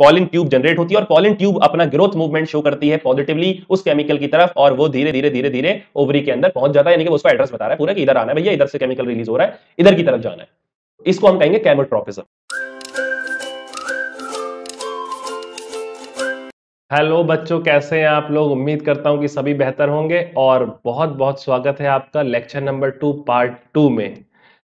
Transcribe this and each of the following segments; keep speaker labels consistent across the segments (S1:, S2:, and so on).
S1: Pollen tube generate होती है और पॉलिन ट्यूब अपना ग्रोथ मूवमेंट शो करती है पॉजिटिवली उस केमिकल की तरफ और वो धीरे धीरे धीरे धीरे ओवरी के अंदर पहुंच जाता है यानी कि उसका एड्रेस बता रहा है पूरा कि इधर आना है भैया इधर से केमिकल रिलीज हो रहा है इधर की तरफ जाना है इसको हम कहेंगे कैमोट्रोपिज्म हेलो बच्चों कैसे हैं आप लोग उम्मीद करता हूं कि सभी बेहतर होंगे और बहुत बहुत स्वागत है आपका lecture number two part two में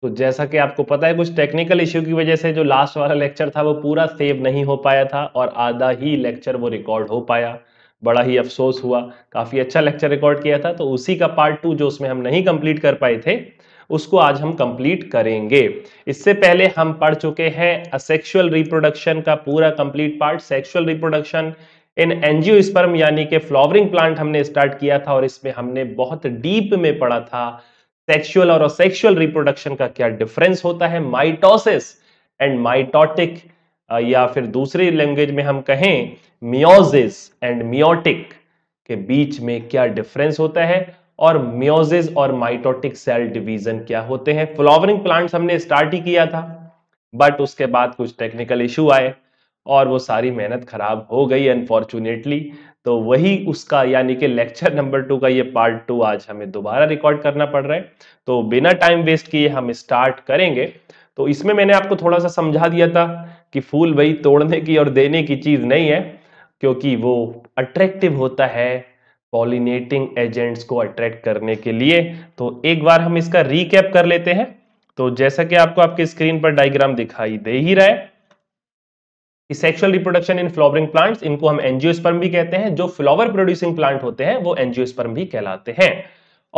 S1: तो जैसा कि आपको पता है कुछ टेक्निकल इश्यू की वजह से जो लास्ट वाला लेक्चर था वो पूरा सेव नहीं हो पाया था और आधा ही लेक्चर वो रिकॉर्ड हो पाया बड़ा ही अफसोस हुआ काफ़ी अच्छा लेक्चर रिकॉर्ड किया था तो उसी का पार्ट टू जो उसमें हम नहीं कंप्लीट कर पाए थे उसको आज हम कंप्लीट करेंगे इससे पहले हम पढ़ चुके हैं असेक्सुअल रिप्रोडक्शन का पूरा complete part sexual reproduction in sperm यानी कि फ्लावरिंग प्लांट हमने स्टार्ट किया था और इसमें हमने बहुत डीप में पढ़ा था सेक्सुअल और असेक्सुअल रिप्रोडक्शन का क्या डिफरेंस होता है माइटोसिस एंड माइटोटिक या फिर दूसरी लैंग्वेज में हम कहें मियोजिस एंड मियोटिक के बीच में क्या डिफरेंस होता है और मियोजिस और माइटोटिक सेल डिवीजन क्या होते हैं फ्लावरिंग प्लांट्स हमने स्टार्ट ही किया था बट उसके बाद कुछ टेक्निकल इशू आए और वो सारी मेहनत खराब हो गई अनफॉर्चुनेटली तो वही उसका यानी कि लेक्चर नंबर टू का ये पार्ट टू आज हमें दोबारा रिकॉर्ड करना पड़ रहा है तो बिना टाइम वेस्ट किए हम स्टार्ट करेंगे तो इसमें मैंने आपको थोड़ा सा समझा दिया था कि फूल वही तोड़ने की और देने की चीज़ नहीं है क्योंकि वो अट्रैक्टिव होता है पॉलिनेटिंग एजेंट्स को अट्रैक्ट करने के लिए तो एक बार हम इसका रिकेप कर लेते हैं तो जैसा कि आपको आपकी स्क्रीन पर डायग्राम दिखाई दे ही रहा है sexual reproduction in flowering plants इनको हम एनजियोस्पर्म भी कहते हैं जो फ्लावर प्रोड्यूसिंग प्लांट होते हैं वो एनजियोस्पर्म भी कहलाते हैं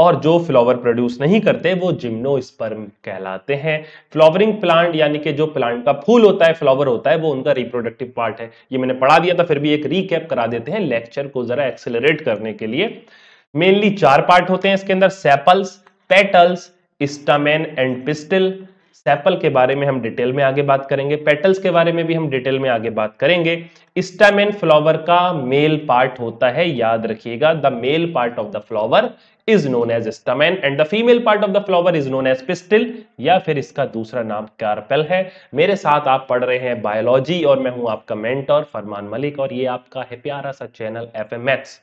S1: और जो फ्लावर प्रोड्यूस नहीं करते वो जिम्नोस्पर्म कहलाते हैं फ्लावरिंग प्लांट यानी कि जो प्लांट का फूल होता है फ्लावर होता है वो उनका रिप्रोडक्टिव पार्ट है ये मैंने पढ़ा दिया था फिर भी एक रीकैप करा देते हैं लेक्चर को जरा एक्सेलरेट करने के लिए मेनली चार पार्ट होते हैं इसके अंदर sepals petals stamen and pistil sepal के बारे में हम डिटेल में आगे बात करेंगे पेटल्स के बारे में भी हम डिटेल में आगे बात करेंगे स्टेम एंड फ्लावर का मेल पार्ट होता है याद रखिएगा the male part of the flower is known as stamen and the female part of the flower is known as pistil या फिर इसका दूसरा नाम कार्पेल है मेरे साथ आप पढ़ रहे हैं बायोलॉजी और मैं हूं आपका मेंटर फरमान मलिक और ये आपका है प्यारा सा channel F M maths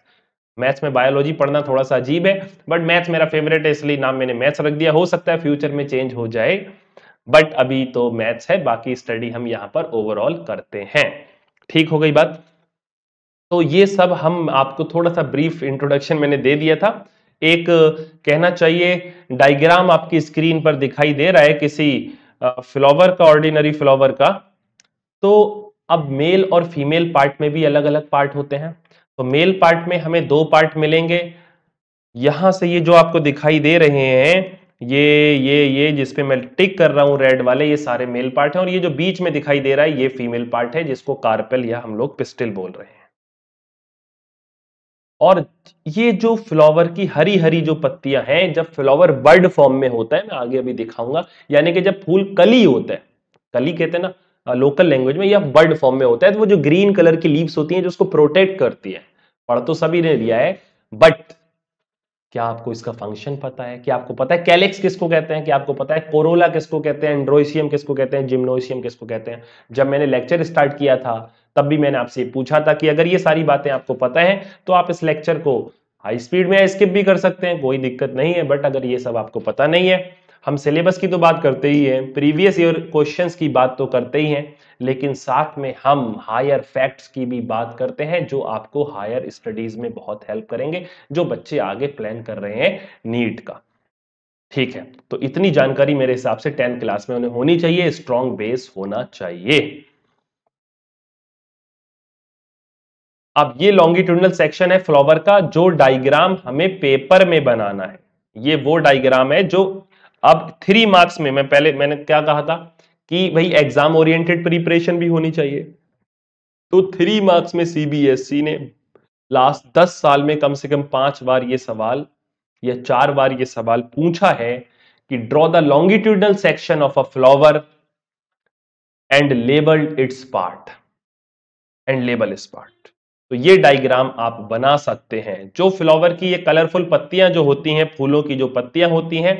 S1: maths में बायोलॉजी पढ़ना थोड़ा सा अजीब है बट मैथ्स मेरा फेवरेट है इसलिए नाम मैंने मैथ्स रख दिया हो सकता है फ्यूचर में चेंज हो जाए बट अभी तो मैथ्स है बाकी स्टडी हम यहाँ पर ओवरऑल करते हैं ठीक हो गई बात तो ये सब हम आपको थोड़ा सा ब्रीफ इंट्रोडक्शन मैंने दे दिया था एक कहना चाहिए डायग्राम आपकी स्क्रीन पर दिखाई दे रहा है किसी फ्लावर का ऑर्डिनरी फ्लावर का तो अब मेल और फीमेल पार्ट में भी अलग अलग पार्ट होते हैं तो मेल पार्ट में हमें दो पार्ट मिलेंगे यहां से ये जो आपको दिखाई दे रहे हैं ये ये ये जिसपे मैं टिक कर रहा हूं रेड वाले ये सारे मेल पार्ट हैं और ये जो बीच में दिखाई दे रहा है ये फीमेल पार्ट है जिसको कार्पेल या हम लोग पिस्टिल बोल रहे हैं और ये जो फ्लावर की हरी हरी जो पत्तियां हैं जब फ्लावर बर्ड फॉर्म में होता है मैं आगे अभी दिखाऊंगा यानी कि जब फूल कली होता है कली कहते हैं ना लोकल लैंग्वेज में या बर्ड फॉर्म में होता है तो वो जो ग्रीन कलर की लीव्स होती है जो उसको प्रोटेक्ट करती है पढ़ तो सभी ने दिया है बट क्या आपको इसका फंक्शन पता है क्या आपको पता है कैलेक्स किसको कहते हैं क्या आपको पता है कोरोला किसको कहते हैं एंड्रोइसियम किसको कहते हैं जिम्नोइसियम किसको कहते हैं जब मैंने लेक्चर स्टार्ट किया था तब भी मैंने आपसे पूछा था कि अगर ये सारी बातें आपको पता है तो आप इस लेक्चर को हाई स्पीड में स्किप भी कर सकते हैं कोई दिक्कत नहीं है बट अगर ये सब आपको पता नहीं है हम सिलेबस की तो बात करते ही हैं प्रीवियस ईयर क्वेश्चन की बात तो करते ही हैं लेकिन साथ में हम हायर फैक्ट्स की भी बात करते हैं जो आपको हायर स्टडीज में बहुत हेल्प करेंगे जो बच्चे आगे प्लान कर रहे हैं नीट का ठीक है तो इतनी जानकारी मेरे हिसाब से टेंथ क्लास में उन्हें होनी चाहिए स्ट्रॉन्ग बेस होना चाहिए अब ये लॉन्गिट्यूडनल सेक्शन है फ्लॉवर का जो डायग्राम हमें पेपर में बनाना है ये वो डायग्राम है जो अब थ्री मार्क्स में मैं पहले मैंने क्या कहा था कि भाई एग्जाम ओरिएंटेड प्रिपरेशन भी होनी चाहिए तो थ्री मार्क्स में सीबीएसई e ने लास्ट दस साल में कम से कम पांच बार ये सवाल या चार बार ये सवाल पूछा है कि draw the longitudinal section of a flower and label its part and label इस पार्ट तो ये डायग्राम आप बना सकते हैं जो फ्लावर की ये कलरफुल पत्तियां जो होती हैं फूलों की जो पत्तियां होती हैं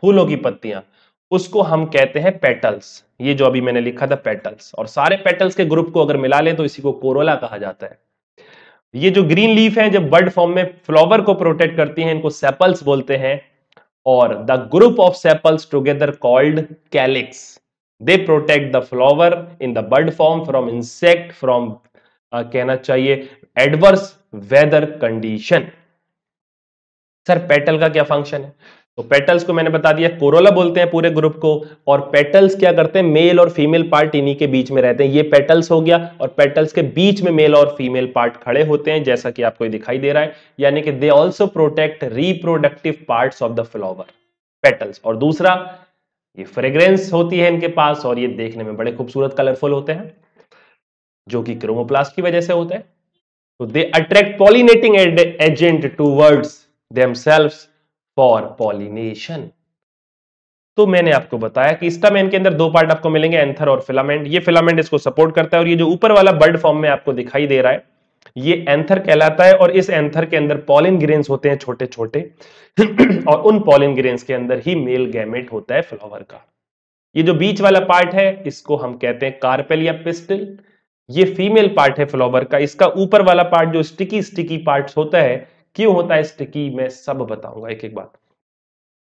S1: फूलों की पत्तियां उसको हम कहते हैं पेटल्स ये जो अभी मैंने लिखा था पेटल्स और सारे पेटल्स के ग्रुप को अगर मिला लें तो इसी को कोरोला कहा जाता है ये जो ग्रीन लीफ है जब बर्ड फॉर्म में फ्लावर को प्रोटेक्ट करती हैं इनको सेपल्स बोलते हैं और the group of sepals together called calyx they protect the flower in the bud form from insect from कहना चाहिए एडवर्स वेदर कंडीशन सर पेटल का क्या फंक्शन है तो पेटल्स को मैंने बता दिया कोरोला बोलते हैं पूरे ग्रुप को और पेटल्स क्या करते हैं मेल और फीमेल पार्ट इन्हीं के बीच में रहते हैं ये पेटल्स हो गया और पेटल्स के बीच में मेल और फीमेल पार्ट खड़े होते हैं जैसा कि आपको दिखाई दे रहा है यानी कि they also protect reproductive part of the flower petals और दूसरा ये फ्रेग्रेंस होती है इनके पास और ये देखने में बड़े खूबसूरत कलरफुल होते हैं जो कि क्रोमोप्लास्ट की वजह से होते हैं तो they attract pollinating agent towards themselves for pollination तो मैंने आपको बताया कि स्टामेन के अंदर दो पार्ट आपको मिलेंगे एंथर और फिलामेंट ये फिलामेंट इसको सपोर्ट करता है और ये जो ऊपर वाला बर्ड फॉर्म में आपको दिखाई दे रहा है ये एंथर कहलाता है और इस एंथर के अंदर पॉलिन ग्रेन्स होते हैं छोटे छोटे और उन पॉलिन ग्रेन्स के अंदर ही मेल गैमेट होता है फ्लावर का ये जो बीच वाला पार्ट है इसको हम कहते हैं कार्पेल या पिस्टल ये फीमेल पार्ट है फ्लावर का इसका ऊपर वाला पार्ट जो स्टिकी स्टिकी पार्ट होता है क्यों होता है स्टिकी मैं सब बताऊंगा एक एक बात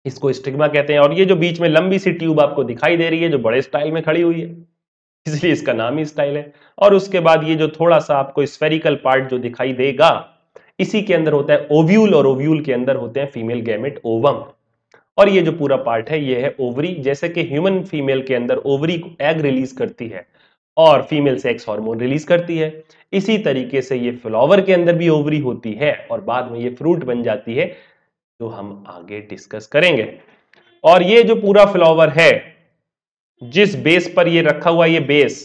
S1: इसको स्टिग्मा कहते हैं और ये जो बीच में लंबी सी ट्यूब आपको दिखाई दे रही है जो बड़े स्टाइल में खड़ी हुई है इसलिए इसका नाम ही स्टाइल है और उसके बाद ये जो थोड़ा सा आपको स्फेरिकल पार्ट जो दिखाई देगा इसी के अंदर होता है ओव्यूल और ओव्यूल के अंदर होते हैं फीमेल गैमेट ओवम और ये जो पूरा पार्ट है ये है ओवरी जैसे कि ह्यूमन फीमेल के अंदर ओवरी एग रिलीज करती है और फीमेल सेक्स हार्मोन रिलीज करती है इसी तरीके से ये फ्लावर के अंदर भी ओवरी होती है और बाद में ये फ्रूट बन जाती है तो हम आगे डिस्कस करेंगे और ये जो पूरा फ्लावर है जिस बेस पर ये रखा हुआ ये बेस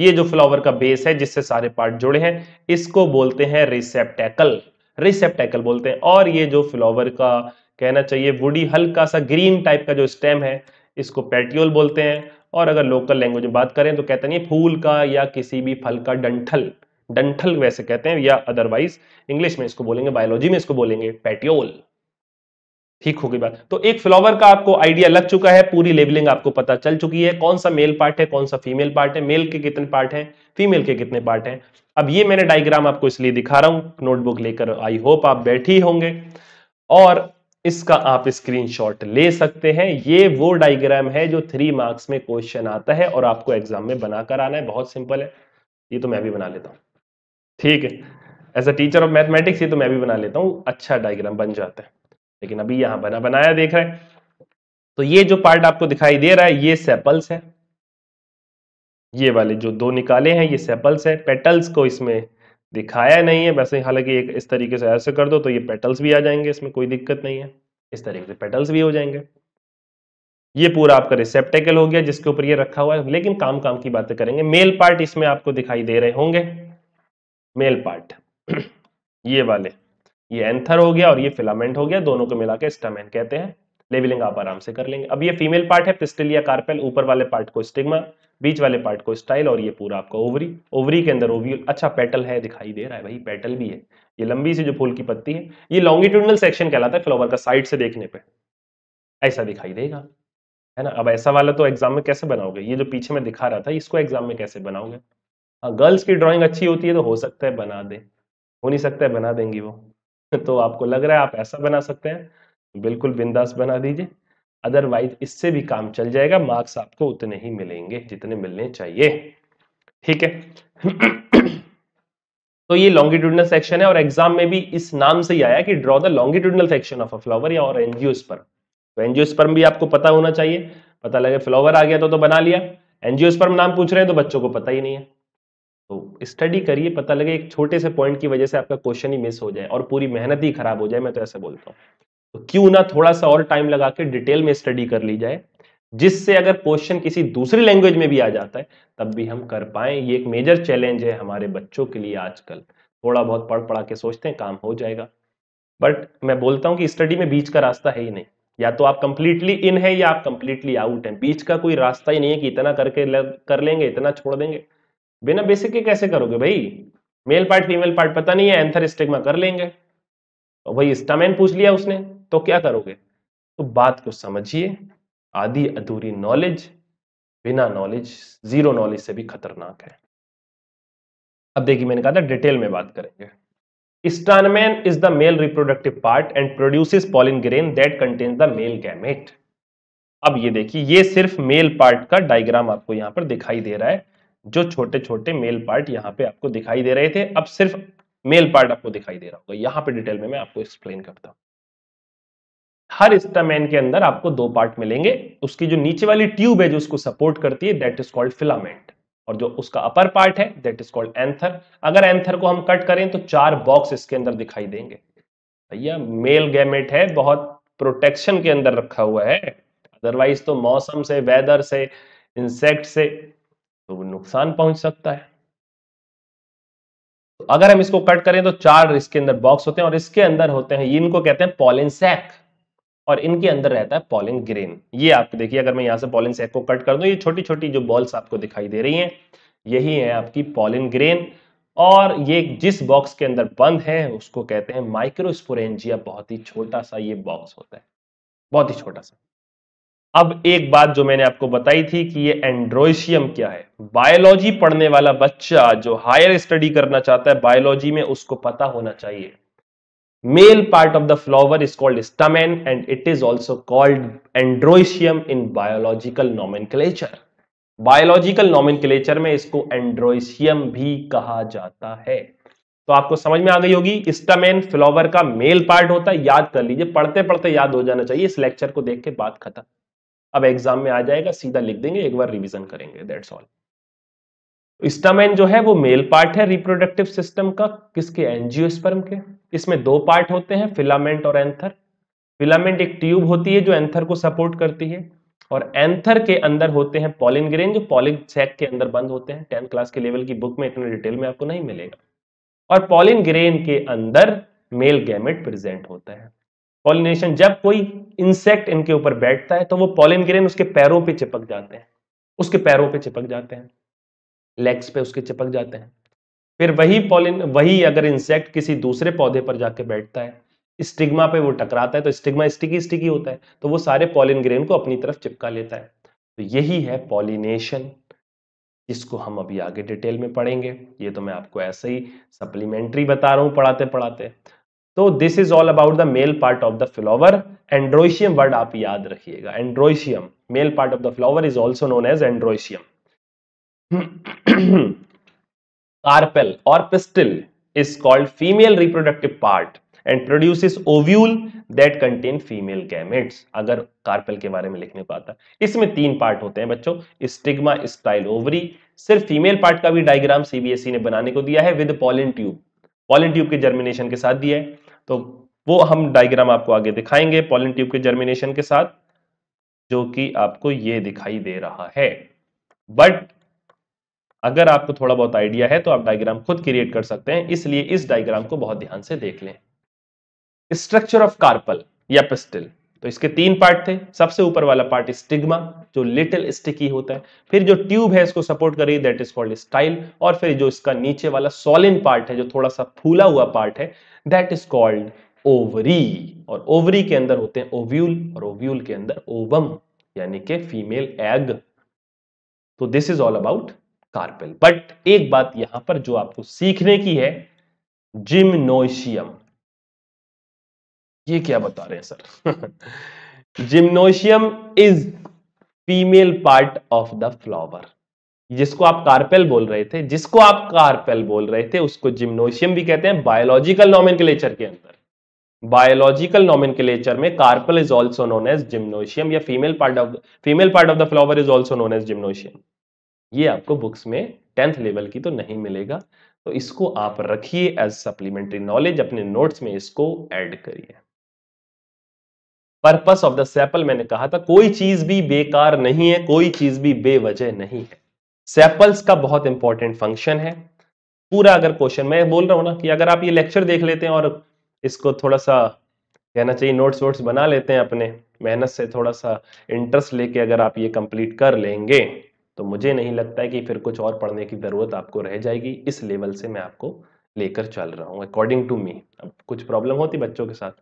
S1: ये जो फ्लावर का बेस है जिससे सारे पार्ट जुड़े हैं इसको बोलते हैं रिसेप्टेकल रिसेप्टेकल बोलते हैं और ये जो फ्लावर का कहना चाहिए वुडी हल्का सा ग्रीन टाइप का जो स्टेम है इसको पेटियोल बोलते हैं और अगर लोकल लैंग्वेज में बात करें तो कहते नहीं फूल का या किसी भी फल का डंठल डंठल वैसे कहते हैं या अदरवाइज इंग्लिश में इसको बोलेंगे बायोलॉजी में इसको बोलेंगे पेट्योल ठीक होगी बात तो एक फ्लावर का आपको आइडिया लग चुका है पूरी लेबलिंग आपको पता चल चुकी है कौन सा मेल पार्ट है कौन सा फीमेल पार्ट है मेल के कितने पार्ट हैं फीमेल के कितने पार्ट हैं अब ये मैंने डायग्राम आपको इसलिए दिखा रहा हूं नोटबुक लेकर आई होप आप बैठी होंगे और इसका आप स्क्रीनशॉट ले सकते हैं ये वो डायग्राम है जो थ्री मार्क्स में क्वेश्चन आता है और आपको एग्जाम में बनाकर आना है बहुत सिंपल है ये तो मैं भी बना लेता हूँ ठीक है as a teacher of mathematics ये तो मैं भी बना लेता हूँ अच्छा डायग्राम बन जाता है लेकिन अभी यहां बना बनाया देख रहे हैं तो ये जो पार्ट आपको दिखाई दे रहा है ये सेपल्स है ये वाले जो दो निकाले हैं ये सेपल्स है पेटल्स को इसमें दिखाया नहीं है वैसे हालांकि एक इस तरीके से ऐसे कर दो तो ये पेटल्स भी आ जाएंगे इसमें कोई दिक्कत नहीं है इस तरीके से पेटल्स भी हो जाएंगे ये पूरा आपका रिसेप्टेकल हो गया जिसके ऊपर ये रखा हुआ है लेकिन काम काम की बातें करेंगे मेल पार्ट इसमें आपको दिखाई दे रहे होंगे मेल पार्ट ये वाले ये एंथर हो गया और ये फिलामेंट हो गया दोनों को मिला के स्टमेन कहते हैं लेबलिंग आप आराम से कर लेंगे अब ये फीमेल पार्ट है पिस्टिल या कार्पेल ऊपर वाले पार्ट को स्टिग्मा बीच वाले पार्ट को स्टाइल और ये पूरा आपका ओवरी ओवरी के अंदर ओव्यूल अच्छा पेटल है दिखाई दे रहा है भाई पेटल भी है ये लंबी सी जो फूल की पत्ती है ये लॉन्गिट्यूडनल सेक्शन कहलाता है फ्लावर का साइड से देखने पर ऐसा दिखाई देगा है ना अब ऐसा वाला तो एग्जाम में कैसे बनाओगे ये जो पीछे में दिखा रहा था इसको एग्जाम में कैसे बनाओगे हाँ गर्ल्स की ड्रॉइंग अच्छी होती है तो हो सकता है बना दे हो नहीं सकता है बना देंगी वो तो आपको लग रहा है आप ऐसा बना सकते हैं बिल्कुल बिंदास बना दीजिए अदरवाइज इससे भी काम चल जाएगा मार्क्स आपको उतने ही मिलेंगे जितने मिलने चाहिए ठीक है तो ये लॉन्गिट्यूडनल सेक्शन है और एग्जाम में भी इस नाम से ही आया कि draw the longitudinal section of a flower या और एनजियोस्पर्म तो एनजियोस्पर्म भी आपको पता होना चाहिए पता लगे फ्लावर आ गया तो तो बना लिया एनजियोस्पर्म नाम पूछ रहे हैं तो बच्चों को पता ही नहीं है तो स्टडी करिए पता लगे एक छोटे से पॉइंट की वजह से आपका क्वेश्चन ही मिस हो जाए और पूरी मेहनत ही खराब हो जाए मैं तो ऐसे बोलता हूँ तो क्यों ना थोड़ा सा और टाइम लगा के डिटेल में स्टडी कर ली जाए जिससे अगर क्वेश्चन किसी दूसरी लैंग्वेज में भी आ जाता है तब भी हम कर पाए ये एक मेजर चैलेंज है हमारे बच्चों के लिए आजकल थोड़ा बहुत पढ़ पढ़ा के सोचते हैं काम हो जाएगा बट मैं बोलता हूं कि स्टडी में बीच का रास्ता है ही नहीं या तो आप कंप्लीटली इन है या आप कंप्लीटली आउट हैं बीच का कोई रास्ता ही नहीं है कि इतना करके कर लेंगे इतना छोड़ देंगे बिना बेसिक के कैसे करोगे भाई मेल पार्ट फीमेल पार्ट पता नहीं है एंथर स्टिग्मा कर लेंगे भाई तो स्टामैन पूछ लिया उसने तो क्या करोगे तो बात को समझिए आधी अधूरी नॉलेज बिना नॉलेज जीरो नॉलेज से भी खतरनाक है अब देखिए मैंने कहा था डिटेल में बात करेंगे stamen is the male reproductive part and produce pollen grain that contains the male gamete अब ये देखिए ये सिर्फ मेल पार्ट का डायग्राम आपको यहां पर दिखाई दे रहा है जो छोटे छोटे मेल पार्ट यहां पे आपको दिखाई दे रहे थे अब सिर्फ मेल पार्ट आपको दिखाई दे रहा होगा यहां पे डिटेल में मैं आपको एक्सप्लेन करता हूं हर स्टामेन के अंदर आपको दो पार्ट मिलेंगे उसकी जो नीचे वाली ट्यूब है जो उसको सपोर्ट करती है दैट इज कॉल्ड फिलामेंट और जो उसका अपर पार्ट है दैट इज कॉल्ड एंथर अगर एंथर को हम कट करें तो चार बॉक्स इसके अंदर दिखाई देंगे भैया मेल गैमेट है बहुत प्रोटेक्शन के अंदर रखा हुआ है अदरवाइज तो मौसम से वेदर से इंसेक्ट से तो नुकसान पहुंच सकता है तो अगर हम इसको कट करें तो चार इसके अंदर बॉक्स होते हैं और इसके अंदर होते हैं इनको कहते हैं पॉलिन सैक और इनके अंदर रहता है पॉलिन ग्रेन ये आप देखिए अगर मैं यहाँ से पॉलिन सेक को कट कर दू ये छोटी छोटी जो बॉल्स आपको दिखाई दे रही हैं यही है आपकी पॉलिन ग्रेन और ये जिस बॉक्स के अंदर बंद है उसको कहते हैं माइक्रोस्पोरेंजिया बहुत ही छोटा सा ये बॉक्स होता है बहुत ही छोटा सा अब एक बात जो मैंने आपको बताई थी कि ये एंड्रोइशियम क्या है बायोलॉजी पढ़ने वाला बच्चा जो हायर स्टडी करना चाहता है बायोलॉजी में उसको पता होना चाहिए Male part of the flower is called stamen and it is also called androecium in biological nomenclature. Biological nomenclature में इसको एंड्रोइशियम भी कहा जाता है तो आपको समझ में आ गई होगी स्टमेन फ्लावर का मेल पार्ट होता है याद कर लीजिए पढ़ते पढ़ते याद हो जाना चाहिए इस लेक्चर को देख के बात खत्म अब एग्जाम में आ जाएगा सीधा लिख देंगे एक बार रिवीजन करेंगे दैट्स ऑल स्टमेन जो है वो मेल पार्ट है रिप्रोडक्टिव सिस्टम का किसके एनजीओ के इसमें दो पार्ट होते हैं फिलामेंट और एंथर फिलामेंट एक ट्यूब होती है जो एंथर को सपोर्ट करती है और एंथर के अंदर होते हैं पॉलिन ग्रेन जो पॉलिन सैक के अंदर बंद होते हैं टेंथ क्लास के लेवल की बुक में इतने डिटेल में आपको नहीं मिलेगा और पॉलिन ग्रेन के अंदर मेल गैमेट प्रेजेंट होता है पॉलिनेशन जब कोई इंसेक्ट इनके ऊपर बैठता है तो वो पॉलिन ग्रेन उसके पैरों पे चिपक जाते हैं उसके पैरों पे चिपक जाते हैं लेग्स पे उसके चिपक जाते हैं फिर वही पॉलिन वही अगर इंसेक्ट किसी दूसरे पौधे पर जाके बैठता है स्टिग्मा पे वो टकराता है तो स्टिग्मा स्टिकी स्टिकी होता है तो वो सारे पॉलिन ग्रेन को अपनी तरफ चिपका लेता है तो यही है पॉलिनेशन जिसको हम अभी आगे डिटेल में पढ़ेंगे ये तो मैं आपको ऐसे ही सप्लीमेंट्री बता रहा हूं पढ़ाते पढ़ाते तो this is all about the male part of the flower androecium word आप याद रखिएगा androecium male part of the flower is also known as androecium carpel और pistil is called female reproductive part and produce ovule that contain female gametes अगर carpel के बारे में लिखने को आता इसमें तीन पार्ट होते हैं बच्चों स्टिग्मा स्टाइल ओवरी सिर्फ फीमेल पार्ट का भी डायग्राम सीबीएसई e ने बनाने को दिया है with pollen tube pollen tube के जर्मिनेशन के साथ दिया है तो वो हम डायग्राम आपको आगे दिखाएंगे पॉलिन ट्यूब के जर्मिनेशन के साथ जो कि आपको ये दिखाई दे रहा है बट अगर आपको थोड़ा बहुत आइडिया है तो आप डायग्राम खुद क्रिएट कर सकते हैं इसलिए इस डायग्राम को बहुत ध्यान से देख लें स्ट्रक्चर ऑफ कार्पल या पिस्टिल तो इसके तीन पार्ट थे सबसे ऊपर वाला पार्ट स्टिग्मा जो लिटिल स्टिकी होता है फिर जो ट्यूब है इसको सपोर्ट कर दैट इज कॉल्ड स्टाइल और फिर जो इसका नीचे वाला सॉलिन पार्ट है जो थोड़ा सा फूला हुआ पार्ट है दैट इज कॉल्ड ओवरी और ओवरी के अंदर होते हैं ओव्यूल और ओव्यूल के अंदर ओवम यानी के फीमेल एग तो this is all about carpel but एक बात यहां पर जो आपको सीखने की है जिम्नोशियम ये क्या बता रहे हैं sir gynoecium is female part of the flower जिसको आप कार्पेल बोल रहे थे जिसको आप कार्पेल बोल रहे थे उसको जिम्नोशियम भी कहते हैं बायोलॉजिकल नॉमिन के अंदर बायोलॉजिकल नॉमेनक्लेचर में carpel is also known as gynoecium या female part of female part of the flower is also known as gynoecium ये आपको बुक्स में टेंथ लेवल की तो नहीं मिलेगा तो इसको आप रखिए एज सप्लीमेंट्री नॉलेज अपने नोट्स में इसको ऐड करिए पर्पस ऑफ द सैपल मैंने कहा था कोई चीज भी बेकार नहीं है कोई चीज भी बेवजह नहीं है सैपल्स का बहुत इंपॉर्टेंट फंक्शन है पूरा अगर क्वेश्चन मैं बोल रहा हूं ना कि अगर आप ये लेक्चर देख लेते हैं और इसको थोड़ा सा कहना चाहिए नोट्स वोट्स बना लेते हैं अपने मेहनत से थोड़ा सा इंटरेस्ट लेके अगर आप ये कंप्लीट कर लेंगे तो मुझे नहीं लगता है कि फिर कुछ और पढ़ने की ज़रूरत आपको रह जाएगी इस लेवल से मैं आपको लेकर चल रहा हूँ अकॉर्डिंग टू मी अब कुछ प्रॉब्लम होती बच्चों के साथ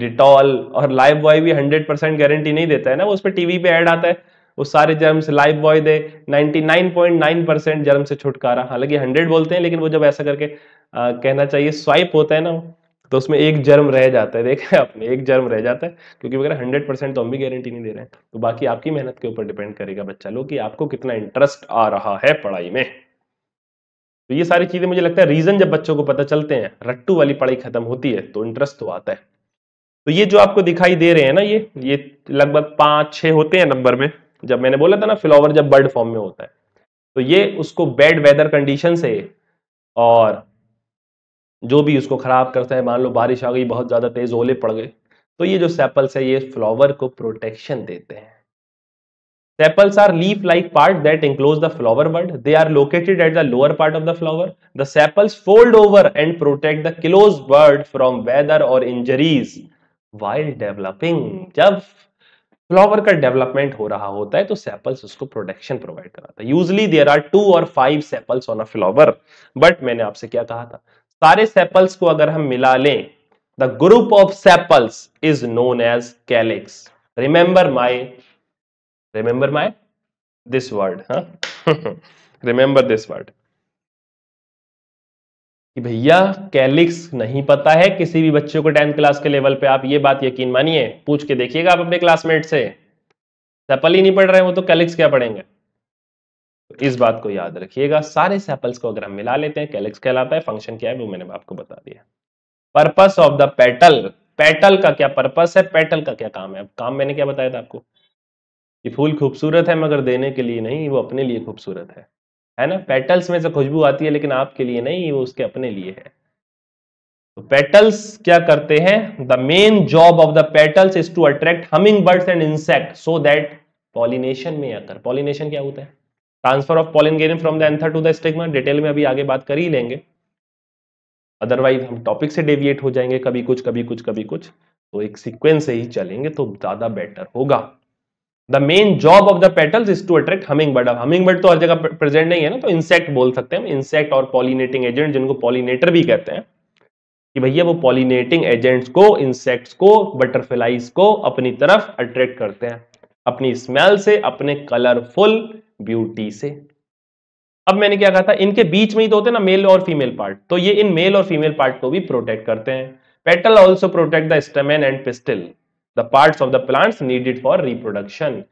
S1: डिटॉल और लाइव बॉय भी हंड्रेड परसेंट गारंटी नहीं देता है ना वो उस पर टीवी पे ऐड आता है वो सारे जर्म्स लाइव बॉय दे 99.9 परसेंट जर्म से छुटकारा हालांकि 100 बोलते हैं लेकिन वो जब ऐसा करके आ, कहना चाहिए स्वाइप होता है ना तो उसमें एक जर्म रह जाता है देख रहे हैं आपने एक जर्म रह जाता है क्योंकि वगैरह हंड्रेड परसेंट तो हम भी गारंटी नहीं दे रहे हैं तो बाकी आपकी मेहनत के ऊपर डिपेंड करेगा बच्चा लोग कि आपको कितना इंटरेस्ट आ रहा है पढ़ाई में तो ये सारी चीजें मुझे लगता है रीजन जब बच्चों को पता चलते हैं रट्टू वाली पढ़ाई खत्म होती है तो इंटरेस्ट तो आता है तो ये जो आपको दिखाई दे रहे हैं ना ये ये लगभग पांच छह होते हैं नंबर में जब मैंने बोला था ना फ्लावर जब बर्ड फॉर्म में होता है तो ये उसको बेड वेदर कंडीशन से और जो भी उसको खराब करता है मान लो बारिश आ गई बहुत ज्यादा तेज ओले पड़ गए तो ये जो सेपल्स है ये फ्लावर को प्रोटेक्शन देते हैं sepals are leaf like part that enclose the flower whorl they are located at the lower part of the flower the sepals fold over and protect the close whorl from weather और injuries while developing जब flower का development हो रहा होता है तो sepals उसको protection provide कराता है यूजली देर आर टू और five sepals on a flower but मैंने आपसे क्या कहा था सारे सेपल्स को अगर हम मिला लें the group of sepals is known as calyx remember my remember my this word हाँ रिमेंबर दिस वर्ड कि भैया कैलिक्स नहीं पता है किसी भी बच्चे को टेंथ क्लास के लेवल पे आप ये बात यकीन मानिए पूछ के देखिएगा आप अपने क्लासमेट से सेपल ही नहीं पढ़ रहे वो तो कैलिक्स क्या पढ़ेंगे तो इस बात को याद रखिएगा सारे सैपल्स को अगर हम मिला लेते हैं कैलेक्स कहलाता है फंक्शन क्या है वो मैंने आपको बता दिया purpose of the petal petal का क्या पर्पस है पेटल का क्या काम है काम मैंने क्या बताया था आपको कि फूल खूबसूरत है मगर देने के लिए नहीं वो अपने लिए खूबसूरत है है ना पेटल्स में से खुशबू आती है लेकिन आपके लिए नहीं वो उसके अपने लिए है तो पेटल्स क्या करते हैं the main job of the petals is to attract humming birds and insect so that pollination में आकर पॉलिनेशन क्या होता है transfer of pollen grain from the anther to the stigma detail में अभी आगे बात कर ही लेंगे अदरवाइज हम टॉपिक से डेविएट हो जाएंगे कभी कुछ कभी कुछ कभी कुछ तो एक सीक्वेंस से ही चलेंगे तो ज्यादा बेटर होगा the main job of the petals is to attract humming bird humming bird तो हर जगह प्रेजेंट नहीं है ना तो इंसेक्ट बोल सकते हैं इंसेक्ट और पॉलिनेटिंग एजेंट जिनको पॉलिनेटर भी कहते हैं कि भैया वो पॉलिनेटिंग एजेंट्स को इंसेक्ट्स को बटरफ्लाईज को अपनी तरफ अट्रैक्ट करते हैं अपनी स्मेल से अपने कलरफुल ब्यूटी से अब मैंने क्या कहा था इनके बीच में ही तो होते हैं ना मेल और फीमेल पार्ट तो ये इन मेल और फीमेल पार्ट को भी प्रोटेक्ट करते हैं petal also protect the stamen and pistil the part of the plants needed for reproduction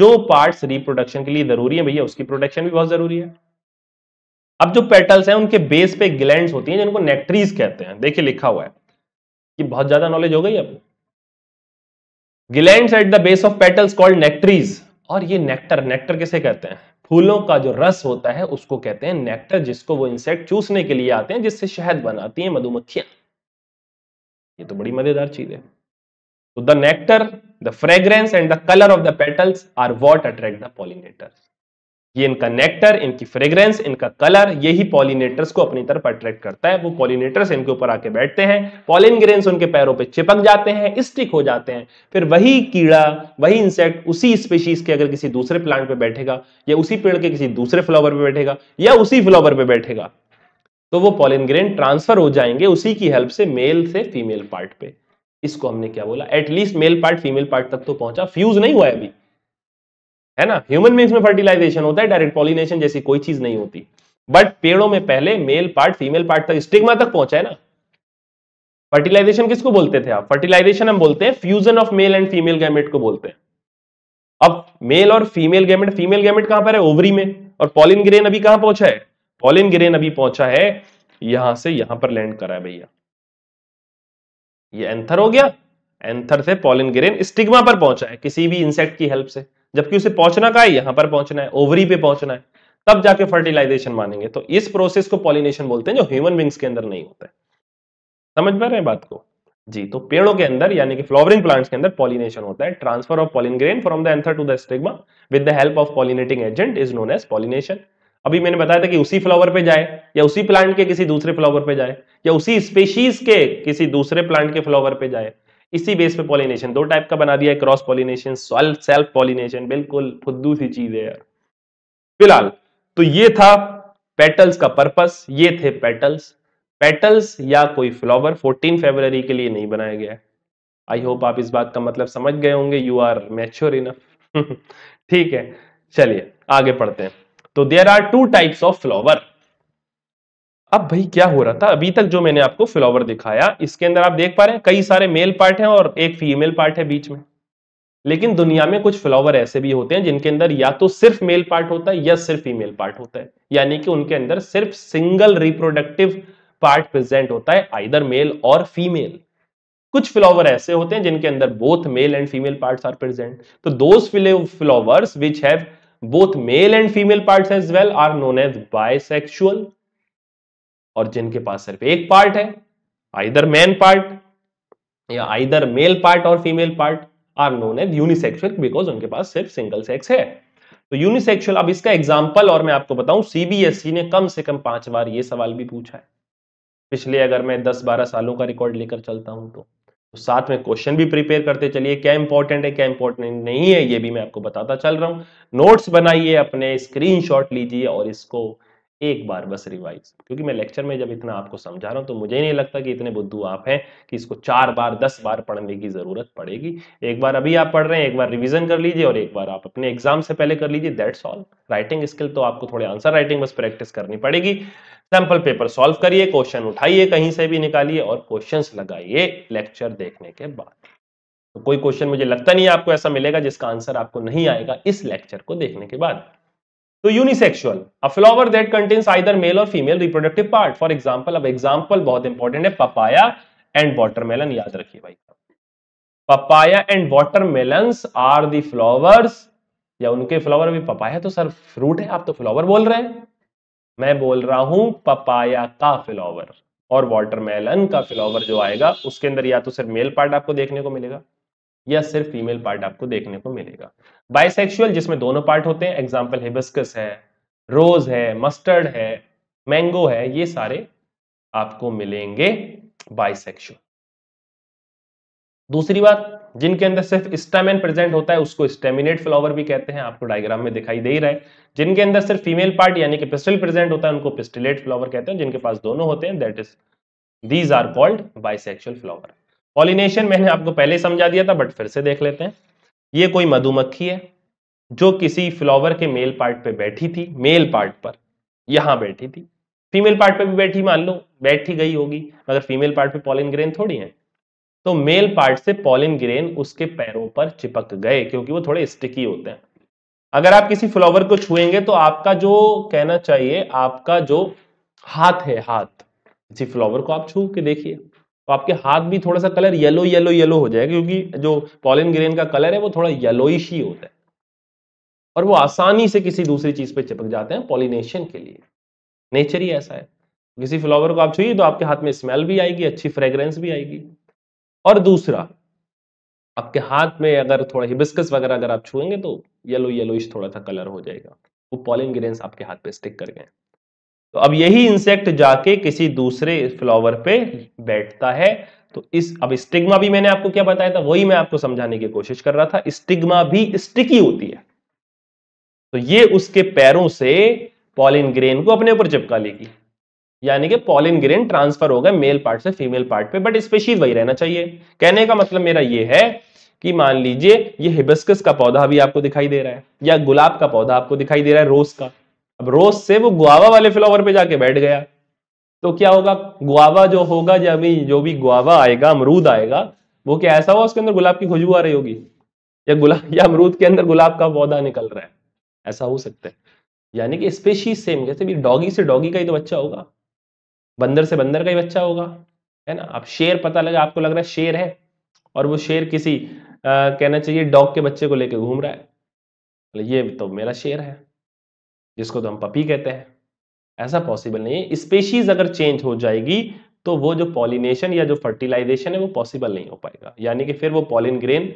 S1: जो पार्ट्स रिप्रोडक्शन के लिए जरूरी है भैया उसकी प्रोटेक्शन भी बहुत जरूरी है अब जो पेटल्स हैं उनके बेस पे ग्लैंड होती हैं जिनको नेक्ट्रीज कहते हैं देखिए लिखा हुआ है कि बहुत ज्यादा नॉलेज हो गई आपको gland at the base of petals called nectaries और ये नेक्टर नेक्टर किसे कहते हैं फूलों का जो रस होता है उसको कहते हैं नेक्टर जिसको वो इंसेक्ट चूसने के लिए आते हैं जिससे शहद बनाती हैं मधुमक्खियां ये तो बड़ी मजेदार चीज है तो the nectar the fragrance and the colour of the petals are what attract the pollinators ये इनका नेक्टर इनकी फ्रेग्रेंस इनका कलर यही पॉलिनेटर्स को अपनी तरफ अट्रैक्ट करता है वो पॉलिनेटर्स इनके ऊपर आके बैठते हैं पॉलिन ग्रेन्स उनके पैरों पे चिपक जाते हैं स्टिक हो जाते हैं फिर वही कीड़ा वही इंसेक्ट उसी स्पेशीज के अगर किसी दूसरे प्लांट पे बैठेगा या उसी पेड़ के किसी दूसरे फ्लावर पे बैठेगा या उसी फ्लावर पे बैठेगा तो वो पॉलिन ग्रेन ट्रांसफर हो जाएंगे उसी की हेल्प से मेल से फीमेल पार्ट पे इसको हमने क्या बोला at least male part female part तक तो पहुंचा फ्यूज नहीं हुआ है अभी है ना ह्यूमन में फर्टिलाइजेशन होता है डायरेक्ट पॉलिनेशन जैसी कोई चीज नहीं होती बट पेड़ों में पहले male part female part stigma स्टिग्मा तक पहुंचा है ना फर्टिलाइजेशन किसको बोलते थे आप फर्टिलाइजेशन हम बोलते हैं fusion of male and female gamete को बोलते हैं अब मेल और फीमेल गैमेट फीमेल गैमेट कहां पर है ओवरी में और पॉलिन ग्रेन अभी कहां पहुंचा है पॉलिन ग्रेन अभी पहुंचा है यहां से यहां पर लैंड करा है भैया ये एंथर हो गया एंथर से पॉलिन ग्रेन स्टिग्मा पर पहुंचा है किसी भी इंसेक्ट की हेल्प से जबकि उसे पहुंचना का है यहां पर पहुंचना है ओवरी पे पहुंचना है तब जाके फर्टिलाइजेशन मानेंगे तो इस प्रोसेस को पॉलिनेशन बोलते हैं जो ह्यूमन बींग्स के अंदर नहीं होता है समझ पा रहे हैं बात को जी तो पेड़ों के अंदर यानी कि फ्लावरिंग प्लांट्स के अंदर पॉलिनेशन होता है transfer of pollen grain from the anther to the stigma with the help of pollinating agent is known as pollination अभी मैंने बताया था कि उसी फ्लावर पे जाए या उसी प्लांट के किसी दूसरे फ्लावर पे जाए या उसी स्पेशीज के किसी दूसरे प्लांट के फ्लावर पे जाए इसी बेस पे पॉलिनेशन दो टाइप का बना दिया है क्रॉस पॉलिनेशन सेल्फ पॉलिनेशन बिल्कुल फुद्दू सी चीज है यार फिलहाल तो ये था पेटल्स का पर्पस ये थे पेटल्स पेटल्स या कोई फ्लावर 14 फरवरी के लिए नहीं बनाया गया आई होप आप इस बात का मतलब समझ गए होंगे यू आर मैच्योर इनफ ठीक है चलिए आगे पढ़ते हैं तो there are two types of flower अब भाई क्या हो रहा था अभी तक जो मैंने आपको फ्लॉवर दिखाया इसके अंदर आप देख पा रहे हैं कई सारे मेल पार्ट हैं और एक फीमेल पार्ट है बीच में लेकिन दुनिया में कुछ फ्लॉवर ऐसे भी होते हैं जिनके अंदर या तो सिर्फ मेल पार्ट होता है या सिर्फ फीमेल पार्ट होता है यानी कि उनके अंदर सिर्फ सिंगल रिप्रोडक्टिव पार्ट प्रेजेंट होता है आइदर मेल और फीमेल कुछ फ्लॉवर ऐसे होते हैं जिनके अंदर both male and female part are present तो those flowers which have both male and female part as well are known as bisexual और जिनके पास सिर्फ एक पार्ट है आइदर मैन पार्ट या आइदर मेल पार्ट और female part are known as unisexual because उनके पास सिर्फ सिंगल सेक्स है तो यूनिसेक्सुअल अब इसका एग्जाम्पल और मैं आपको बताऊं सीबीएसई e ने कम से कम पांच बार ये सवाल भी पूछा है पिछले अगर मैं दस बारह सालों का रिकॉर्ड लेकर चलता हूं तो, तो साथ में क्वेश्चन भी प्रिपेयर करते चलिए क्या इंपॉर्टेंट है क्या इंपॉर्टेंट नहीं है ये भी मैं आपको बताता चल रहा हूं नोट्स बनाइए अपने स्क्रीनशॉट लीजिए और इसको एक बार बस रिवाइज क्योंकि मैं लेक्चर में जब इतना आपको समझा रहा हूँ तो मुझे नहीं लगता कि इतने बुद्धू आप हैं कि इसको चार बार दस बार पढ़ने की ज़रूरत पड़ेगी एक बार अभी आप पढ़ रहे हैं एक बार रिवीजन कर लीजिए और एक बार आप अपने एग्जाम से पहले कर लीजिए दैट्स ऑल राइटिंग स्किल तो आपको थोड़े आंसर राइटिंग बस प्रैक्टिस करनी पड़ेगी सैम्पल पेपर सॉल्व करिए क्वेश्चन उठाइए कहीं से भी निकालिए और क्वेश्चन लगाइए लेक्चर देखने के बाद तो कोई क्वेश्चन मुझे लगता नहीं आपको ऐसा मिलेगा जिसका आंसर आपको नहीं आएगा इस लेक्चर को देखने के बाद तो unisexual a flower that contains either male और female reproductive part for example अब एग्जाम्पल बहुत इंपॉर्टेंट है पपाया एंड वॉटरमेलन याद रखिए भाई papaya and watermelon are the flowers या उनके फ्लावर में पपाया तो सर फ्रूट है आप तो फ्लावर बोल रहे हैं मैं बोल रहा हूं पपाया का फ्लावर और वाटरमेलन का फ्लावर जो आएगा उसके अंदर या तो सिर्फ मेल पार्ट आपको देखने को मिलेगा या सिर्फ फीमेल पार्ट आपको देखने को मिलेगा बाइसेक्सुअल जिसमें दोनों पार्ट होते हैं एग्जाम्पल हिबिस्कस है रोज है मस्टर्ड है मैंगो है ये सारे आपको मिलेंगे बाइसेक्सुअल दूसरी बात जिनके अंदर सिर्फ स्टेमेन प्रेजेंट होता है उसको स्टेमिनेट फ्लावर भी कहते हैं आपको डायग्राम में दिखाई दे ही रहा है जिनके अंदर सिर्फ फीमेल पार्ट यानी कि पिस्टल प्रेजेंट होता है उनको पिस्टिलेट फ्लावर कहते हैं जिनके पास दोनों होते हैं that is these are called bisexual flower pollination मैंने आपको पहले समझा दिया था बट फिर से देख लेते हैं ये कोई मधुमक्खी है जो किसी फ्लावर के मेल पार्ट पे बैठी थी मेल पार्ट पर यहां बैठी थी फीमेल पार्ट पे भी बैठी मान लो बैठी गई होगी मगर फीमेल पार्ट पे पॉलिन ग्रेन थोड़ी है तो मेल पार्ट से पॉलिन ग्रेन उसके पैरों पर चिपक गए क्योंकि वो थोड़े स्टिकी होते हैं अगर आप किसी फ्लावर को छुएंगे तो आपका जो कहना चाहिए आपका जो हाथ है हाथ किसी फ्लावर को आप छू के देखिए तो आपके हाथ भी थोड़ा सा कलर येलो येलो येलो हो जाएगा क्योंकि जो पॉलिन ग्रेन का कलर है वो थोड़ा येलोइश ही होता है और वो आसानी से किसी दूसरी चीज पे चिपक जाते हैं पॉलिनेशन के लिए नेचर ही ऐसा है किसी फ्लावर को आप छुइए तो आपके हाथ में स्मेल भी आएगी अच्छी फ्रेग्रेंस भी आएगी और दूसरा आपके हाथ में अगर थोड़ा हिबिस्कस वगैरह अगर आप छुएंगे तो येलो येलोइश थोड़ा सा कलर हो जाएगा वो पॉलिन ग्रेन आपके हाथ पे स्टिक कर गए तो अब यही इंसेक्ट जाके किसी दूसरे फ्लावर पे बैठता है तो इस अब स्टिग्मा भी मैंने आपको क्या बताया था वही मैं आपको समझाने की कोशिश कर रहा था स्टिग्मा भी स्टिकी होती है तो ये उसके पैरों से पॉलिन ग्रेन को अपने ऊपर चिपका लेगी यानी कि पॉलिन ग्रेन ट्रांसफर होगा मेल पार्ट से फीमेल पार्ट पे बट स्पेशीज वही रहना चाहिए कहने का मतलब मेरा ये है कि मान लीजिए ये हिबिस्कस का पौधा भी आपको दिखाई दे रहा है या गुलाब का पौधा आपको दिखाई दे रहा है रोज का अब रोज से वो गुआवा वाले फ्लावर पे जाके बैठ गया तो क्या होगा गुआवा जो होगा जब जो भी गुआवा आएगा अमरूद आएगा वो क्या ऐसा हुआ उसके अंदर गुलाब की खुशबू आ रही होगी या गुलाब या अमरूद के अंदर गुलाब का पौधा निकल रहा है ऐसा हो सकता है यानी कि स्पेशी सेम जैसे भी डॉगी से डॉगी का ही तो बच्चा होगा बंदर से बंदर का ही बच्चा होगा है ना आप शेर पता लगा आपको लग रहा है शेर है और वो शेर किसी आ, कहना चाहिए डॉग के बच्चे को लेके घूम रहा है मतलब ये तो मेरा शेर है जिसको तो हम पपी कहते हैं ऐसा पॉसिबल नहीं है स्पेशीज अगर चेंज हो जाएगी तो वो जो पॉलिनेशन या जो फर्टिलाइजेशन है वो पॉसिबल नहीं हो पाएगा यानी कि फिर वो पॉलिन ग्रेन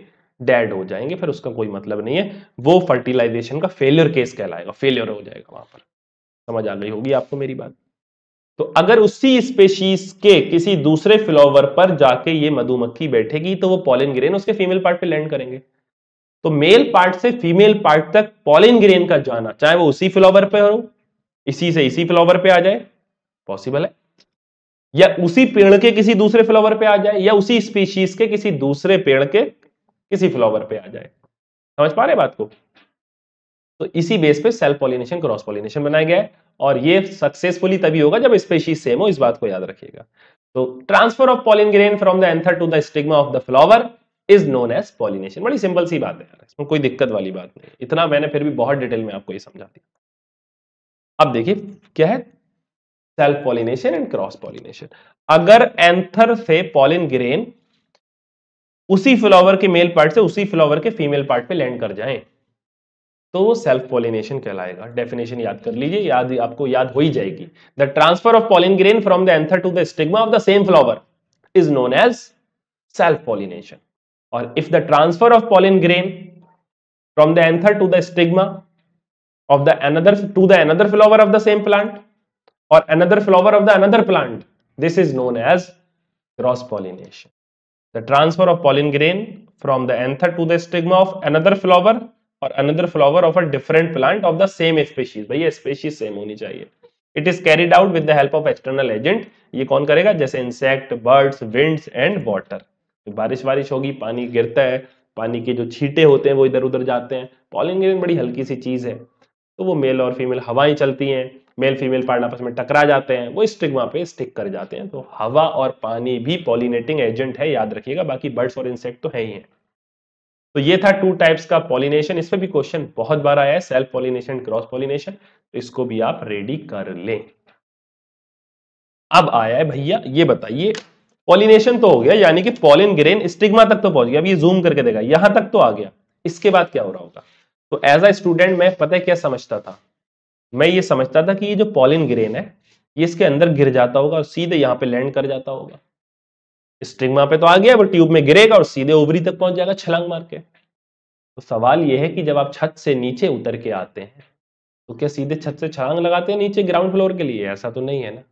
S1: डेड हो जाएंगे फिर उसका कोई मतलब नहीं है वो फर्टिलाइजेशन का फेलियर केस कहलाएगा फेलियर हो जाएगा वहां पर समझ आ गई होगी आपको मेरी बात तो अगर उसी स्पेशीज के किसी दूसरे फ्लॉवर पर जाके ये मधुमक्खी बैठेगी तो वो पॉलिन ग्रेन उसके फीमेल पार्ट पे लैंड करेंगे तो मेल पार्ट से फीमेल पार्ट तक पॉलिन ग्रेन का जाना चाहे वो उसी फ्लावर पे हो इसी से इसी फ्लावर पे आ जाए पॉसिबल है या उसी पेड़ के किसी दूसरे फ्लावर पे आ जाए या उसी स्पीशीज के किसी दूसरे पेड़ के किसी फ्लावर पे आ जाए समझ पा रहे बात को तो इसी बेस पे सेल्फ पॉलिनेशन क्रॉस पॉलिनेशन बनाया गया है और ये सक्सेसफुली तभी होगा जब स्पेशीज सेम हो इस बात को याद रखिएगा तो transfer of pollen grain from the anther to the stigma of the flower is known as pollination बड़ी सिंपल सी बात है यार इसमें कोई दिक्कत वाली बात नहीं इतना मैंने फिर भी बहुत डिटेल में आपको ये समझा दिया अब देखिए क्या है self pollination and cross pollination अगर एंथर से पॉलिन ग्रेन उसी फ्लावर के मेल पार्ट से उसी फ्लावर के फीमेल पार्ट पे लैंड कर जाए तो वो सेल्फ पॉलिनेशन कहलाएगा डेफिनेशन याद कर लीजिए याद आपको याद हो ही जाएगी the transfer of pollen grain from the anther to the stigma of the same flower is known as self pollination or if the transfer of pollen grain from the anther to the stigma of the another to the another flower of the same plant or another flower of the another plant this is known as cross pollination the transfer of pollen grain from the anther to the stigma of another flower or another flower of a different plant of the same species भैया species same होनी चाहिए it is carried out with the help of external agent ये कौन करेगा जैसे insect birds winds and water बारिश बारिश होगी पानी गिरता है पानी के जो छीटे होते हैं वो इधर उधर जाते हैं पॉलिंग बड़ी हल्की सी चीज़ है तो वो मेल और फीमेल हवाएं चलती हैं मेल फीमेल पार्ट आपस में टकरा जाते हैं वो स्टिक वहां पे स्टिक कर जाते हैं तो हवा और पानी भी पॉलिनेटिंग एजेंट है याद रखिएगा बाकी बर्ड्स और इंसेक्ट तो है ही है तो ये था टू टाइप्स का पॉलिनेशन इस पर भी क्वेश्चन बहुत बार आया है सेल्फ पॉलिनेशन क्रॉस पॉलिनेशन तो इसको भी आप रेडी कर लें अब आया है भैया ये बताइए पॉलिनेशन तो हो गया यानी कि पॉलिन ग्रेन स्टिग्मा तक तो पहुंच गया अभी जूम करके देखा यहां तक तो आ गया इसके बाद क्या हो रहा होगा तो एज अ स्टूडेंट मैं पता है क्या समझता था मैं ये समझता था कि ये जो पॉलिन ग्रेन है ये इसके अंदर गिर जाता होगा और सीधे यहां पे लैंड कर जाता होगा स्टिग्मा पे तो आ गया वो ट्यूब में गिरेगा और सीधे ओवरी तक पहुंच जाएगा छलांग मार के तो सवाल ये है कि जब आप छत से नीचे उतर के आते हैं तो क्या सीधे छत से छलांग लगाते हैं नीचे ग्राउंड फ्लोर के लिए ऐसा तो नहीं है ना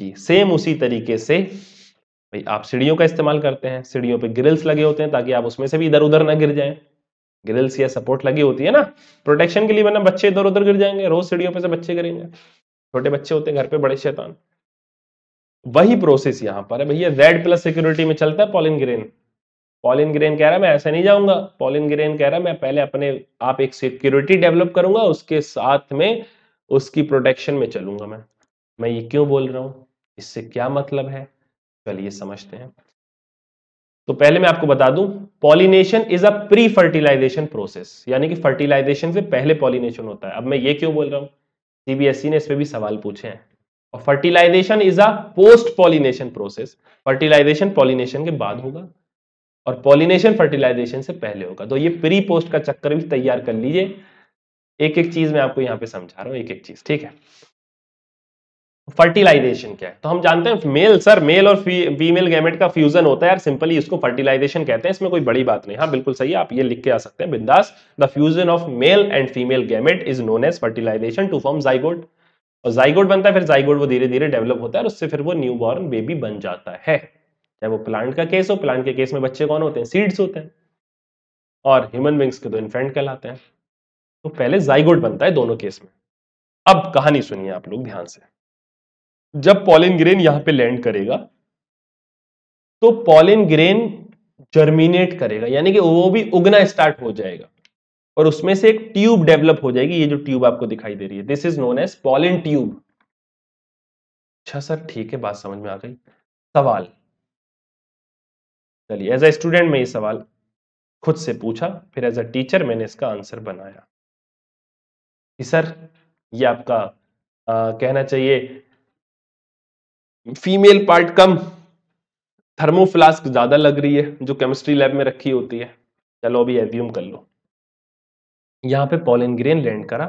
S1: जी सेम उसी तरीके से भाई आप सीढ़ियों का इस्तेमाल करते हैं सीढ़ियों पे ग्रिल्स लगे होते हैं ताकि आप उसमें से भी इधर उधर ना गिर जाएं ग्रिल्स या सपोर्ट लगी होती है ना प्रोटेक्शन के लिए वरना बच्चे इधर उधर गिर जाएंगे रोज सीढ़ियों पे से बच्चे गिरेंगे छोटे बच्चे होते हैं घर पे बड़े शैतान वही प्रोसेस यहाँ पर है भैया रेड प्लस सिक्योरिटी में चलता है पॉलिन ग्रेन पॉलिन ग्रेन कह रहा है मैं ऐसा नहीं जाऊंगा पॉलिन ग्रेन कह रहा है मैं पहले अपने आप एक सिक्योरिटी डेवलप करूंगा उसके साथ में उसकी प्रोटेक्शन में चलूंगा मैं मैं ये क्यों बोल रहा हूँ इससे क्या मतलब है चलिए समझते हैं तो पहले मैं आपको बता दूं pollination is a pre fertilization process यानी कि फर्टिलाइजेशन से पहले पॉलिनेशन होता है अब मैं ये क्यों बोल रहा हूं सीबीएसई e ने इस पर भी सवाल पूछे हैं और fertilization is a post pollination process fertilization pollination के बाद होगा और पॉलिनेशन फर्टिलाइजेशन से पहले होगा तो ये प्री पोस्ट का चक्कर भी तैयार कर लीजिए एक एक चीज मैं आपको यहां पे समझा रहा हूं एक एक चीज ठीक है फर्टिलाइजेशन क्या है तो हम जानते हैं मेल सर मेल और फीमेल गैमेट का फ्यूजन होता है यार सिंपली इसको फर्टिलाइजेशन कहते हैं इसमें कोई बड़ी बात नहीं हाँ बिल्कुल सही है आप ये लिख के आ सकते हैं बिंदास the fusion of male and female gamete is known as fertilization to form zygote और जाइगोड बनता है फिर जाइगोड वो धीरे धीरे डेवलप होता है और उससे फिर वो न्यू बॉर्न बेबी बन जाता है चाहे वो प्लांट का केस हो प्लांट के केस में बच्चे कौन होते हैं सीड्स होते हैं और ह्यूमन बींग्स के तो इन्फेंट कहलाते हैं तो पहले जाइगोड बनता है दोनों केस में अब कहानी सुनिए आप लोग ध्यान से जब पॉलिन ग्रेन यहां पे लैंड करेगा तो पॉलिन ग्रेन जर्मिनेट करेगा यानी कि वो भी उगना स्टार्ट हो जाएगा और उसमें से एक ट्यूब डेवलप हो जाएगी ये जो ट्यूब आपको दिखाई दे रही है this is known as pollen tube अच्छा सर ठीक है बात समझ में आ गई सवाल चलिए एज ए स्टूडेंट में ये सवाल खुद से पूछा फिर एज अ टीचर मैंने इसका आंसर बनाया कि सर ये आपका आ, कहना चाहिए फीमेल पार्ट कम थर्मोफ्लास्क ज्यादा लग रही है जो केमिस्ट्री लैब में रखी होती है चलो अभी एव्यूम कर लो यहाँ पे पॉलिन ग्रेन लैंड करा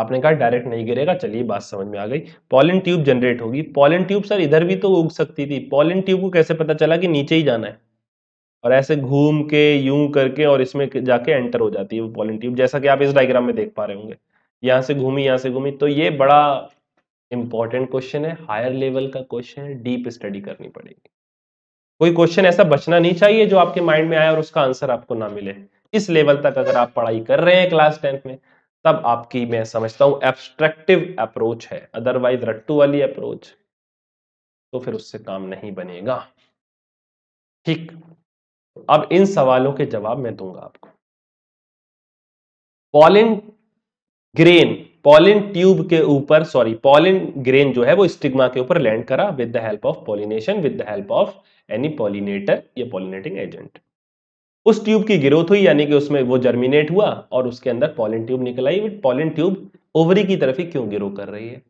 S1: आपने कहा डायरेक्ट नहीं गिरेगा चलिए बात समझ में आ गई पॉलिन ट्यूब जनरेट होगी पॉलिन ट्यूब सर इधर भी तो उग सकती थी पॉलिन ट्यूब को कैसे पता चला कि नीचे ही जाना है और ऐसे घूम के यूं करके और इसमें जाके एंटर हो जाती है वो पॉलिन ट्यूब जैसा कि आप इस डायग्राम में देख पा रहे होंगे यहाँ से घूमी यहाँ से घूमी तो ये बड़ा इंपॉर्टेंट क्वेश्चन है हायर लेवल का क्वेश्चन है डीप स्टडी करनी पड़ेगी कोई क्वेश्चन ऐसा बचना नहीं चाहिए जो आपके माइंड में आए और उसका आंसर आपको ना मिले इस लेवल तक अगर आप पढ़ाई कर रहे हैं क्लास टेंथ में तब आपकी मैं समझता हूं एब्स्ट्रेक्टिव अप्रोच है अदरवाइज रट्टू वाली अप्रोच तो फिर उससे काम नहीं बनेगा ठीक अब इन सवालों के जवाब मैं दूंगा आपको पॉलिन ग्रेन पॉलिन ट्यूब के ऊपर सॉरी पॉलिन ग्रेन जो है वो स्टिग्मा के ऊपर लैंड करा with the help of pollination with the help of any pollinator या पॉलिनेटिंग एजेंट उस ट्यूब की ग्रोथ हुई यानी कि उसमें वो जर्मिनेट हुआ और उसके अंदर पॉलिन ट्यूब निकल आई विद पॉलिन ट्यूब ओवरी की तरफ ही क्यों ग्रो कर रही है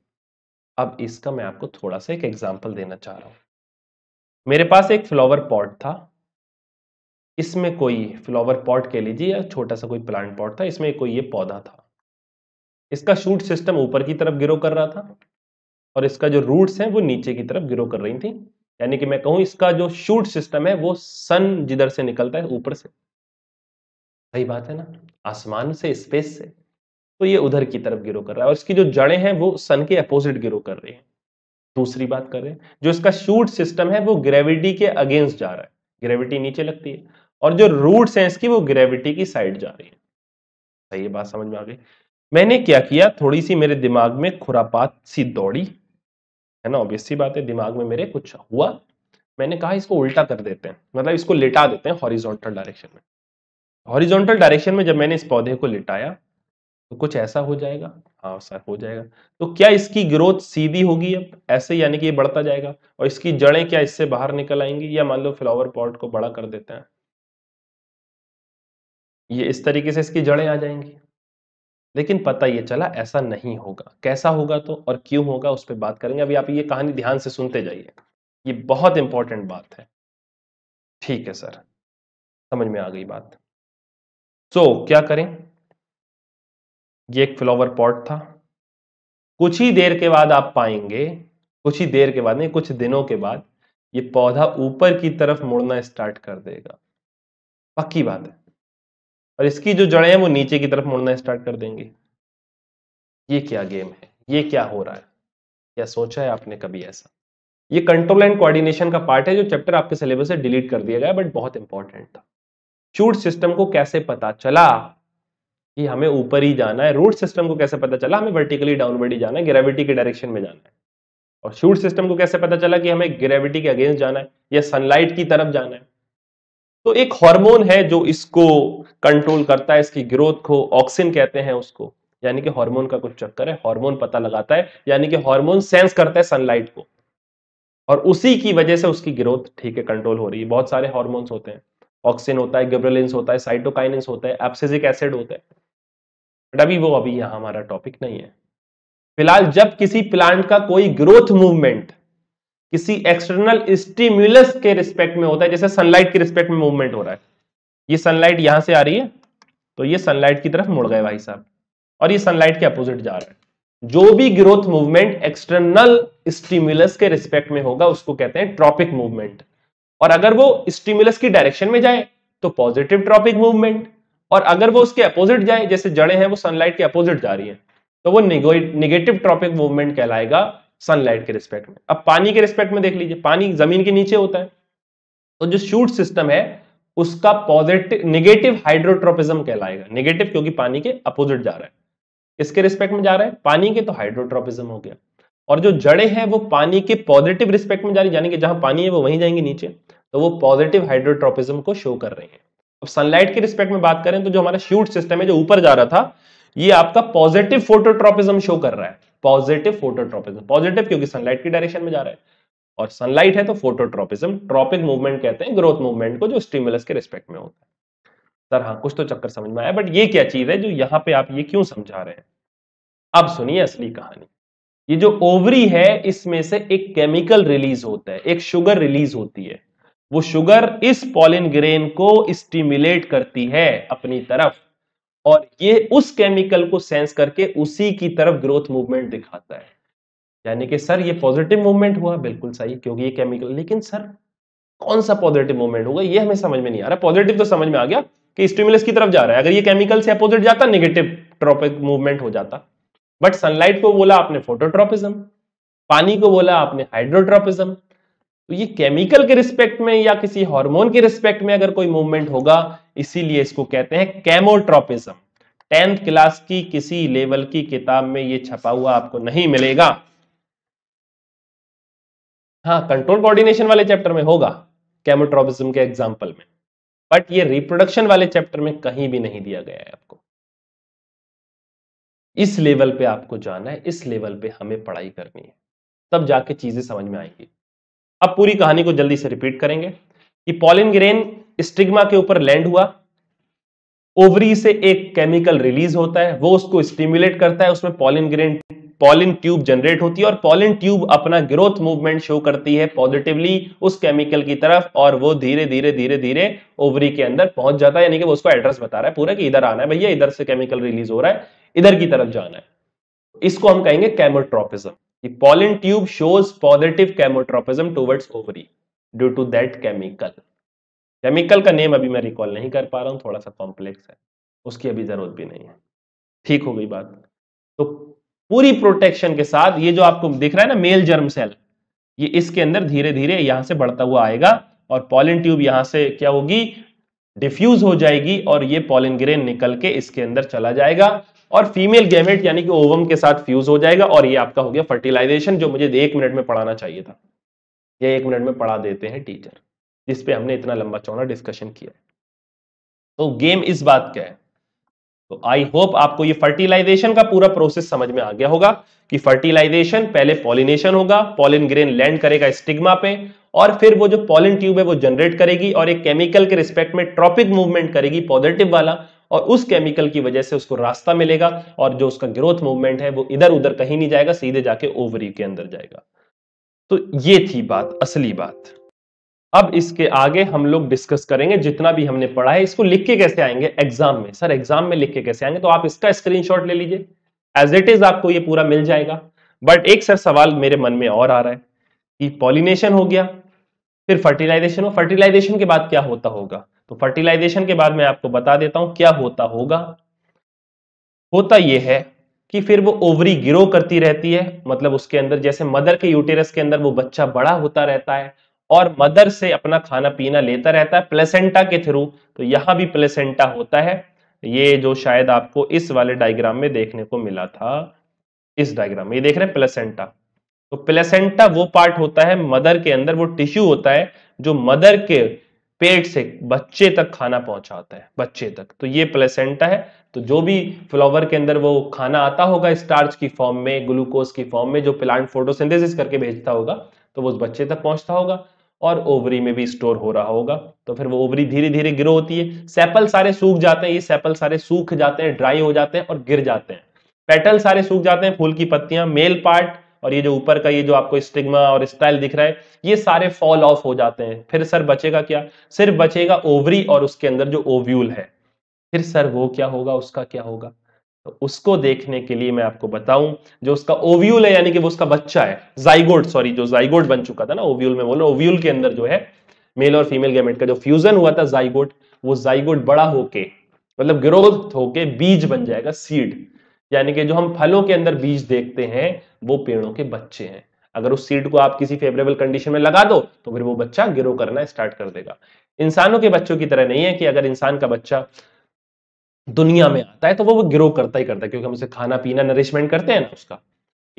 S1: अब इसका मैं आपको थोड़ा सा एक एग्जाम्पल देना चाह रहा हूं मेरे पास एक फ्लावर पॉट था इसमें कोई फ्लावर पॉट कह लीजिए या छोटा सा कोई प्लांट पॉट था इसमें कोई ये पौधा था इसका शूट सिस्टम ऊपर की तरफ गिरो कर रहा था और इसका जो रूट्स हैं वो नीचे की तरफ गिरो कर रही थी यानी कि मैं कहूं इसका जो शूट सिस्टम है वो सन जिधर से निकलता है ऊपर से सही बात है ना आसमान से स्पेस से तो ये उधर की तरफ गिरो कर रहा है और इसकी जो जड़ें हैं वो सन के अपोजिट गिरो कर रही हैं दूसरी बात कर रहे हैं जो इसका शूट सिस्टम है वो ग्रेविटी के अगेंस्ट जा रहा है ग्रेविटी नीचे लगती है और जो रूट्स हैं इसकी वो ग्रेविटी की साइड जा रही है सही बात समझ में आ गई मैंने क्या किया थोड़ी सी मेरे दिमाग में खुरापात सी दौड़ी है ना ऑब्वियस सी बात है दिमाग में मेरे कुछ हुआ मैंने कहा इसको उल्टा कर देते हैं मतलब इसको लिटा देते हैं हॉरिजॉन्टल डायरेक्शन में हॉरिजॉन्टल डायरेक्शन में जब मैंने इस पौधे को लिटाया तो कुछ ऐसा हो जाएगा हाँ सर हो जाएगा तो क्या इसकी ग्रोथ सीधी होगी अब ऐसे यानी कि ये बढ़ता जाएगा और इसकी जड़ें क्या इससे बाहर निकल आएंगी या मान लो फ्लावर पॉट को बड़ा कर देते हैं ये इस तरीके से इसकी जड़ें आ जाएंगी लेकिन पता ये चला ऐसा नहीं होगा कैसा होगा तो और क्यों होगा उस पर बात करेंगे अभी आप ये कहानी ध्यान से सुनते जाइए ये बहुत इंपॉर्टेंट बात है ठीक है सर समझ में आ गई बात सो so, क्या करें ये एक फ्लावर पॉट था कुछ ही देर के बाद आप पाएंगे कुछ ही देर के बाद नहीं कुछ दिनों के बाद ये पौधा ऊपर की तरफ मुड़ना स्टार्ट कर देगा पक्की बात है और इसकी जो जड़ें हैं वो नीचे की तरफ मुड़ना स्टार्ट कर देंगी ये क्या गेम है ये क्या हो रहा है क्या सोचा है आपने कभी ऐसा ये कंट्रोल एंड कोऑर्डिनेशन का पार्ट है जो चैप्टर आपके सिलेबस से डिलीट कर दिया गया बट बहुत इंपॉर्टेंट था शूट सिस्टम को कैसे पता चला कि हमें ऊपर ही जाना है रूट सिस्टम को कैसे पता चला हमें वर्टिकली डाउनवर्ड ही जाना है ग्रेविटी के डायरेक्शन में जाना है और शूट सिस्टम को कैसे पता चला कि हमें ग्रेविटी के अगेंस्ट जाना है या सनलाइट की तरफ जाना है तो एक हार्मोन है जो इसको कंट्रोल करता है इसकी ग्रोथ को ऑक्सिन कहते हैं उसको यानी कि हार्मोन का कुछ चक्कर है हार्मोन पता लगाता है यानी कि हार्मोन सेंस करता है सनलाइट को और उसी की वजह से उसकी ग्रोथ ठीक है कंट्रोल हो रही है बहुत सारे हॉर्मोन्स होते हैं ऑक्सीजन होता है गिब्रेलिन्स होता है साइटोकाइनेंस होता है एप्सिजिक एसिड होता है बट अभी वो अभी यहाँ हमारा टॉपिक नहीं है फिलहाल जब किसी प्लांट का कोई ग्रोथ मूवमेंट किसी एक्सटर्नल स्टिम्यूलस के रिस्पेक्ट में होता है जैसे सनलाइट के रिस्पेक्ट में मूवमेंट हो रहा है ये सनलाइट यहां से आ रही है तो ये सनलाइट की तरफ मुड़ गए भाई साहब और ये सनलाइट के अपोजिट जा रहा है जो भी ग्रोथ मूवमेंट एक्सटर्नल स्टिम्यूलस के रिस्पेक्ट में होगा उसको कहते हैं ट्रॉपिक मूवमेंट और अगर वो स्टिम्यूलस की डायरेक्शन में जाए तो पॉजिटिव ट्रॉपिक मूवमेंट और अगर वो उसके अपोजिट जाए जैसे जड़े हैं वो सनलाइट के अपोजिट जा रही है तो वो निगेटिव ट्रॉपिक मूवमेंट कहलाएगा सनलाइट के रिस्पेक्ट में अब पानी के रिस्पेक्ट में देख लीजिए पानी जमीन के नीचे होता है तो जो शूट सिस्टम है उसका पॉजिटिव निगेटिव हाइड्रोट्रोपिज्म कहलाएगा निगेटिव क्योंकि पानी के अपोजिट जा रहा है इसके रिस्पेक्ट में जा रहा है पानी के तो हाइड्रोट्रोपिज्म हो गया और जो जड़े हैं वो पानी के पॉजिटिव रिस्पेक्ट में जा रही यानी कि जहां पानी है वो वहीं जाएंगे नीचे तो वो पॉजिटिव हाइड्रोट्रोपिज्म को शो कर रहे हैं अब सनलाइट के रिस्पेक्ट में बात करें तो जो हमारा शूट सिस्टम है जो ऊपर जा रहा था ये आपका पॉजिटिव फोटोट्रोपिज्म शो कर रहा है पॉजिटिव फोटोट्रोपिज्म पॉजिटिव क्योंकि सनलाइट की डायरेक्शन में जा रहा है और सनलाइट है तो फोटोट्रोपिज्म ट्रॉपिक मूवमेंट कहते हैं ग्रोथ मूवमेंट को जो स्टिमुलस के रिस्पेक्ट में होता है सर हाँ कुछ तो चक्कर समझ में आया बट ये क्या चीज है जो यहाँ पे आप ये क्यों समझा रहे हैं अब सुनिए असली कहानी ये जो ओवरी है इसमें से एक केमिकल रिलीज होता है एक शुगर रिलीज होती है वो शुगर इस पॉलिन ग्रेन को स्टिमुलेट करती है अपनी तरफ और ये उस केमिकल को सेंस करके उसी की तरफ ग्रोथ मूवमेंट दिखाता है यानी कि सर ये पॉजिटिव मूवमेंट हुआ बिल्कुल सही क्योंकि ये केमिकल लेकिन सर कौन सा पॉजिटिव मूवमेंट होगा ये हमें समझ में नहीं आ रहा पॉजिटिव तो समझ में आ गया कि स्टिमुलस की तरफ जा रहा है अगर ये केमिकल से अपोजिट जाता नेगेटिव ट्रॉपिक मूवमेंट हो जाता बट सनलाइट को बोला आपने फोटोट्रॉपिज्म पानी को बोला आपने हाइड्रोट्रॉपिज्म तो ये केमिकल के रिस्पेक्ट में या किसी हार्मोन के रिस्पेक्ट में अगर कोई मूवमेंट होगा इसीलिए इसको कहते हैं कैमोट्रोपिज्म टेंथ क्लास की किसी लेवल की किताब में ये छपा हुआ आपको नहीं मिलेगा हाँ कंट्रोल कोऑर्डिनेशन वाले चैप्टर में होगा कैमोट्रोपिज्म के एग्जांपल में बट ये रिप्रोडक्शन वाले चैप्टर में कहीं भी नहीं दिया गया है आपको इस लेवल पे आपको जाना है इस लेवल पे हमें पढ़ाई करनी है तब जाके चीजें समझ में आएंगी अब पूरी कहानी को जल्दी से रिपीट करेंगे कि पॉलिन ग्रेन स्टिग्मा के ऊपर लैंड हुआ ओवरी से एक केमिकल रिलीज होता है वो उसको स्टिम्युलेट करता है उसमें pollen grain pollen tube generate होती है और पॉलिन ट्यूब अपना ग्रोथ मूवमेंट शो करती है पॉजिटिवली उस केमिकल की तरफ और वो धीरे धीरे धीरे धीरे ओवरी के अंदर पहुंच जाता है यानी कि वो उसको एड्रेस बता रहा है पूरा कि इधर आना है भैया इधर से केमिकल रिलीज हो रहा है इधर की तरफ जाना है इसको हम कहेंगे chemotropism pollen tube shows positive chemotropism towards ovary due to that chemical chemical का नेम अभी मैं रिकॉल नहीं कर पा रहा हूँ थोड़ा सा कॉम्प्लेक्स है उसकी अभी ज़रूरत भी नहीं है ठीक हो गई बात तो पूरी प्रोटेक्शन के साथ ये जो आपको दिख रहा है ना मेल जर्म सेल ये इसके अंदर धीरे धीरे यहाँ से बढ़ता हुआ आएगा और पॉलिन ट्यूब यहाँ से क्या होगी डिफ्यूज हो जाएगी और ये पॉलिन ग्रेन निकल के इसके अंदर चला जाएगा और फीमेल गैमेट यानी कि ओवम के साथ फ्यूज हो जाएगा और ये आपका हो गया फर्टिलाइजेशन जो मुझे एक मिनट में पढ़ाना चाहिए था ये एक मिनट में पढ़ा देते हैं टीचर जिस पे हमने इतना लंबा चौड़ा डिस्कशन किया तो गेम इस बात का है तो आई होप आपको ये फर्टिलाइजेशन का पूरा प्रोसेस समझ में आ गया होगा कि फर्टिलाइजेशन पहले पॉलिनेशन होगा पॉलिन ग्रेन लैंड करेगा स्टिग्मा पे और फिर वो जो पॉलिन ट्यूब है वो जनरेट करेगी और एक केमिकल के रिस्पेक्ट में ट्रॉपिक मूवमेंट करेगी पॉजिटिव वाला और उस केमिकल की वजह से उसको रास्ता मिलेगा और जो उसका ग्रोथ मूवमेंट है वो इधर उधर कहीं नहीं जाएगा सीधे जाके ओवरी के अंदर जाएगा तो ये थी बात असली बात अब इसके आगे हम लोग डिस्कस करेंगे जितना भी हमने पढ़ा है इसको लिख के कैसे आएंगे एग्जाम में सर एग्जाम में लिख के कैसे आएंगे तो आप इसका स्क्रीनशॉट ले लीजिए एज इट इज आपको ये पूरा मिल जाएगा बट एक सर सवाल मेरे मन में और आ रहा है कि पॉलिनेशन हो गया फिर फर्टिलाइजेशन हो फर्टिलाइजेशन के बाद क्या होता होगा तो फर्टिलाइजेशन के बाद मैं आपको बता देता हूं क्या होता होगा होता यह है कि फिर वो ओवरी ग्रो करती रहती है मतलब उसके अंदर जैसे मदर के यूटेरस के अंदर वो बच्चा बड़ा होता रहता है और मदर से अपना खाना पीना लेता रहता है प्लेसेंटा के थ्रू तो यहां भी प्लेसेंटा होता है ये जो शायद आपको इस वाले डायग्राम में देखने को मिला था इस डायग्राम में ये देख रहे हैं प्लेसेंटा तो प्लेसेंटा वो पार्ट होता है मदर के अंदर वो टिश्यू होता है जो मदर के पेट से बच्चे तक खाना पहुंचाता है बच्चे तक तो ये प्लेसेंटा है तो जो भी फ्लावर के अंदर वो खाना आता होगा स्टार्च की फॉर्म में ग्लूकोज की फॉर्म में जो प्लांट फोटोसिंथेसिस करके भेजता होगा तो वो उस बच्चे तक पहुंचता होगा और ओवरी में भी स्टोर हो रहा होगा तो फिर वो ओवरी धीरे धीरे ग्रो होती है सेपल सारे सूख जाते हैं ये सेपल सारे सूख जाते हैं ड्राई हो जाते हैं और गिर जाते हैं पेटल सारे सूख जाते हैं फूल की पत्तियां मेल पार्ट और ये जो ऊपर का ये जो आपको स्टिग्मा और स्टाइल दिख रहा है ये सारे फॉल ऑफ हो जाते हैं फिर सर बचेगा क्या सिर्फ बचेगा ओवरी और उसके अंदर जो ओव्यूल है फिर सर वो क्या होगा उसका क्या होगा तो उसको देखने के लिए मैं आपको बताऊं जो उसका ओव्यूल है यानी कि वो उसका बच्चा है जाइगोड सॉरी जो जाइगोड बन चुका था ना ओव्यूल में बोलो ओव्यूल के अंदर जो है मेल और फीमेल गैमेट का जो फ्यूजन हुआ था जाइगोड वो जाइगोड बड़ा होके मतलब ग्रोथ होके बीज बन जाएगा सीड यानी कि जो हम फलों के अंदर बीज देखते हैं वो पेड़ों के बच्चे हैं अगर उस सीड को आप किसी फेवरेबल कंडीशन में लगा दो तो फिर वो बच्चा गिरो करना स्टार्ट कर देगा इंसानों के बच्चों की तरह नहीं है कि अगर इंसान का बच्चा दुनिया में हम्म। आता है तो वो वो ग्रो करता ही करता है क्योंकि हम उसे खाना पीना नरिशमेंट करते हैं ना उसका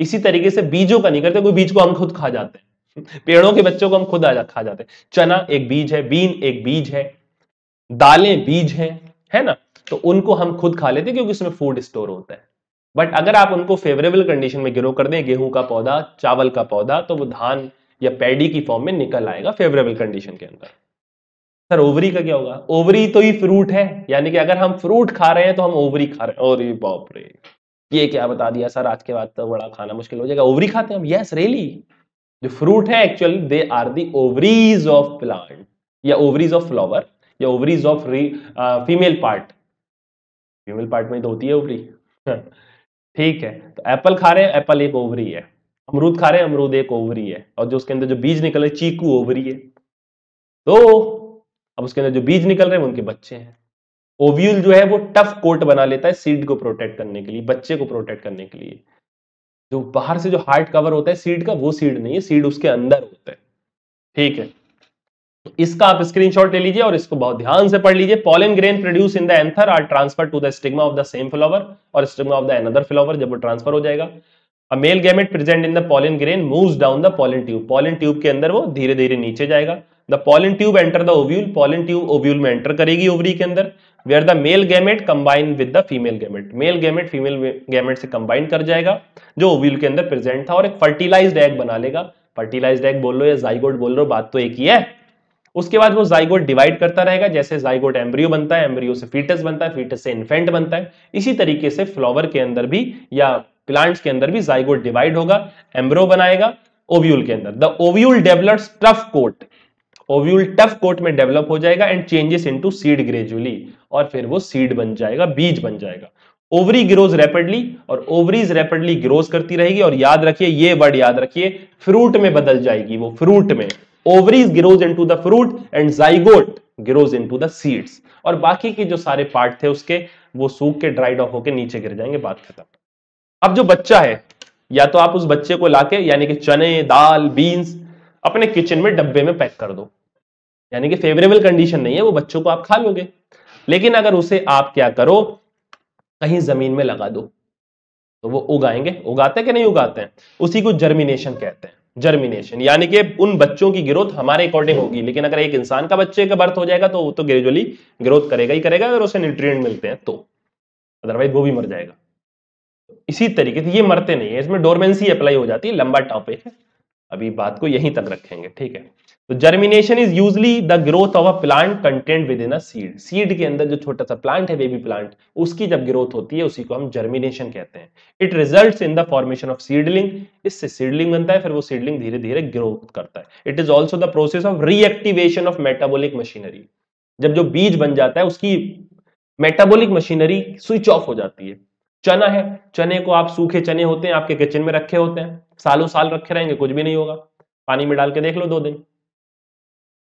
S1: इसी तरीके से बीजों का नहीं करते कोई बीज को हम खुद खा जाते हैं पेड़ों के बच्चों को हम खुद आजा खा जाते हैं चना एक बीज है बीन एक बीज है दालें बीज है है ना तो उनको हम खुद खा लेते हैं क्योंकि उसमें फूड स्टोर होता है बट अगर आप उनको फेवरेबल कंडीशन में ग्रो कर दें गेहूं का पौधा चावल का पौधा तो वो धान या पैडी की फॉर्म में निकल आएगा फेवरेबल कंडीशन के अंदर सर ओवरी का क्या होगा ओवरी तो ही फ्रूट है यानी कि अगर हम फ्रूट खा रहे हैं तो हम ओवरी खा रहे हैं और बाप रे ये क्या बता दिया सर आज के बाद तो बड़ा खाना मुश्किल हो जाएगा ओवरी खाते हैं हम यस रेली जो फ्रूट है actual they are the ovaries of plant या ओवरीज ऑफ फ्लावर या ovaries of female part female part में तो होती है ओवरी ठीक है तो एप्पल खा रहे हैं एप्पल एक ओवरी है अमरूद खा रहे हैं अमरूद एक ओवरी है और जो उसके अंदर जो बीज निकले चीकू ओवरी है तो अब उसके अंदर जो बीज निकल रहे हैं उनके बच्चे हैं ओव्यूल जो है वो टफ कोट बना लेता है सीड को प्रोटेक्ट करने के लिए बच्चे को प्रोटेक्ट करने के लिए जो बाहर से जो हार्ड कवर होता है सीड का वो सीड नहीं है सीड उसके अंदर होता है ठीक है तो इसका आप स्क्रीनशॉट ले लीजिए और इसको बहुत ध्यान से पढ़ लीजिए pollen grain produce in the anther are transfer to the stigma of the same flower और stigma of the another flower जब वो ट्रांसफर हो जाएगा a male gamete present in the pollen grain moves down the pollen tube pollen tube के अंदर वो धीरे धीरे नीचे जाएगा the pollen tube enter the ovule pollen tube ovule में एंटर करेगी ओवरी के अंदर वे the male gamete combine with the female gamete male gamete female gamete से कंबाइन कर जाएगा जो ओव्यूल के अंदर प्रेजेंट था और एक फर्टिलाइज एग बना लेगा फर्टिलाइज एग बोल लो या जाइगोड बोल लो बात तो एक ही है उसके बाद वो जाइगोट डिवाइड करता रहेगा जैसे जाइगोट एम्ब्रियो बनता है एम्ब्रियो से फीटस बनता है फीटस से इन्फेंट बनता है इसी तरीके से फ्लावर के अंदर भी या प्लांट्स के अंदर भी जाइगोट डिवाइड होगा एम्ब्रो बनाएगा ओव्यूल के अंदर the ovule develop tough coat ovule tough coat में डेवलप हो जाएगा and changes into seed gradually और फिर वो सीड बन जाएगा बीज बन जाएगा ओवरी ग्रोज रैपिडली और ओवरीज रैपिडली ग्रोज करती रहेगी और याद रखिए ये वर्ड याद रखिए फ्रूट में बदल जाएगी वो फ्रूट में ovaries grows to the fruit and zygote grows to the seeds और बाकी के जो सारे पार्ट थे उसके वो सूख के ड्राइड ऑफ होकर नीचे गिर जाएंगे बात खत्म अब जो बच्चा है या तो आप उस बच्चे को लाके यानी कि चने दाल बीन्स अपने किचन में डब्बे में पैक कर दो यानी कि फेवरेबल कंडीशन नहीं है वो बच्चों को आप खा लोगे लेकिन अगर उसे आप क्या करो कहीं जमीन में लगा दो तो वो उगाएंगे उगाते हैं कि नहीं उगाते हैं उसी को जर्मिनेशन कहते हैं जर्मिनेशन यानी कि उन बच्चों की ग्रोथ हमारे अकॉर्डिंग होगी लेकिन अगर एक इंसान का बच्चे का बर्थ हो जाएगा तो वो तो ग्रेजुअली ग्रोथ करेगा ही करेगा अगर उसे न्यूट्रिएंट मिलते हैं तो अदरवाइज वो भी मर जाएगा इसी तरीके से ये मरते नहीं है इसमें डोरमेंसी अप्लाई हो जाती है लंबा टॉपिक है अभी बात को यहीं तक रखेंगे ठीक है तो germination is usually the growth of a plant content within a seed seed के अंदर जो छोटा सा प्लांट है बेबी प्लांट उसकी जब ग्रोथ होती है उसी को हम जर्मिनेशन कहते हैं it result in the formation of seedling इससे सीडलिंग बनता है फिर वो सीडलिंग धीरे धीरे ग्रोथ करता है it is also the process of reactivation of metabolic machinery जब जो बीज बन जाता है उसकी मेटाबोलिक मशीनरी स्विच ऑफ हो जाती है चना है चने को आप सूखे चने होते हैं आपके किचन में रखे होते हैं सालों साल रखे रहेंगे कुछ भी नहीं होगा पानी में डाल के देख लो दो दिन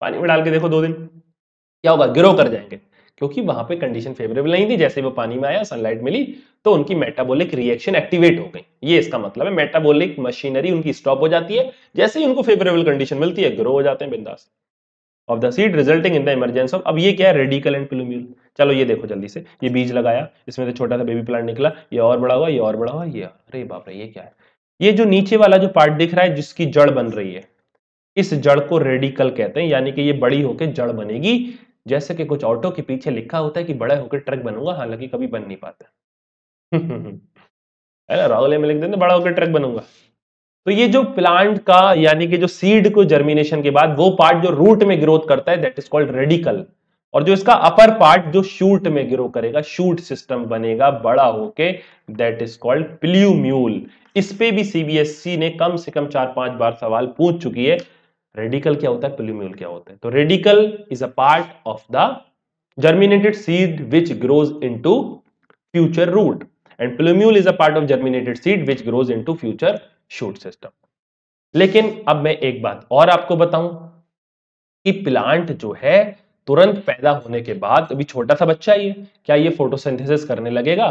S1: पानी में डाल के देखो दो दिन क्या होगा ग्रो कर जाएंगे क्योंकि वहां पे कंडीशन फेवरेबल नहीं थी जैसे वो पानी में आया सनलाइट मिली तो उनकी मेटाबॉलिक रिएक्शन एक्टिवेट हो गई ये इसका मतलब है मेटाबॉलिक मशीनरी उनकी स्टॉप हो जाती है जैसे ही उनको फेवरेबल कंडीशन मिलती है ग्रो हो जाते हैं बिंदास of the seed resulting in the emergence of अब ये क्या है रेडिकल एंड प्लूम्यूल चलो ये देखो जल्दी से ये बीज लगाया इसमें से छोटा सा बेबी प्लांट निकला ये और बड़ा हुआ ये और बड़ा हुआ ये अरे बाप रे ये क्या है ये जो नीचे वाला जो पार्ट दिख रहा है जिसकी जड़ बन रही है इस जड़ को रेडिकल कहते हैं यानी कि ये बड़ी होकर जड़ बनेगी जैसे कि कुछ ऑटो के पीछे लिखा होता है कि बड़ा होकर ट्रक बनूंगा हालांकि कभी बन नहीं पाता है ना राहुल में लिख देते बड़ा होकर ट्रक बनूंगा तो ये जो प्लांट का यानी कि जो सीड को जर्मिनेशन के बाद वो पार्ट जो रूट में ग्रोथ करता है दैट इज कॉल्ड रेडिकल और जो इसका अपर पार्ट जो शूट में ग्रो करेगा शूट सिस्टम बनेगा बड़ा होके दैट इज कॉल्ड प्ल्यूम्यूल इस पे भी सीबीएसई e ने कम से कम चार पांच बार सवाल पूछ चुकी है रेडिकल क्या होता है प्ल्यूम्यूल क्या होता है तो radicle is a part of the which grows into future root and and is a part of germinated seed which grows into future shoot system लेकिन अब मैं एक बात और आपको बताऊं कि प्लांट जो है तुरंत पैदा होने के बाद अभी छोटा सा बच्चा ही है क्या ये फोटोसिंथेसिस करने लगेगा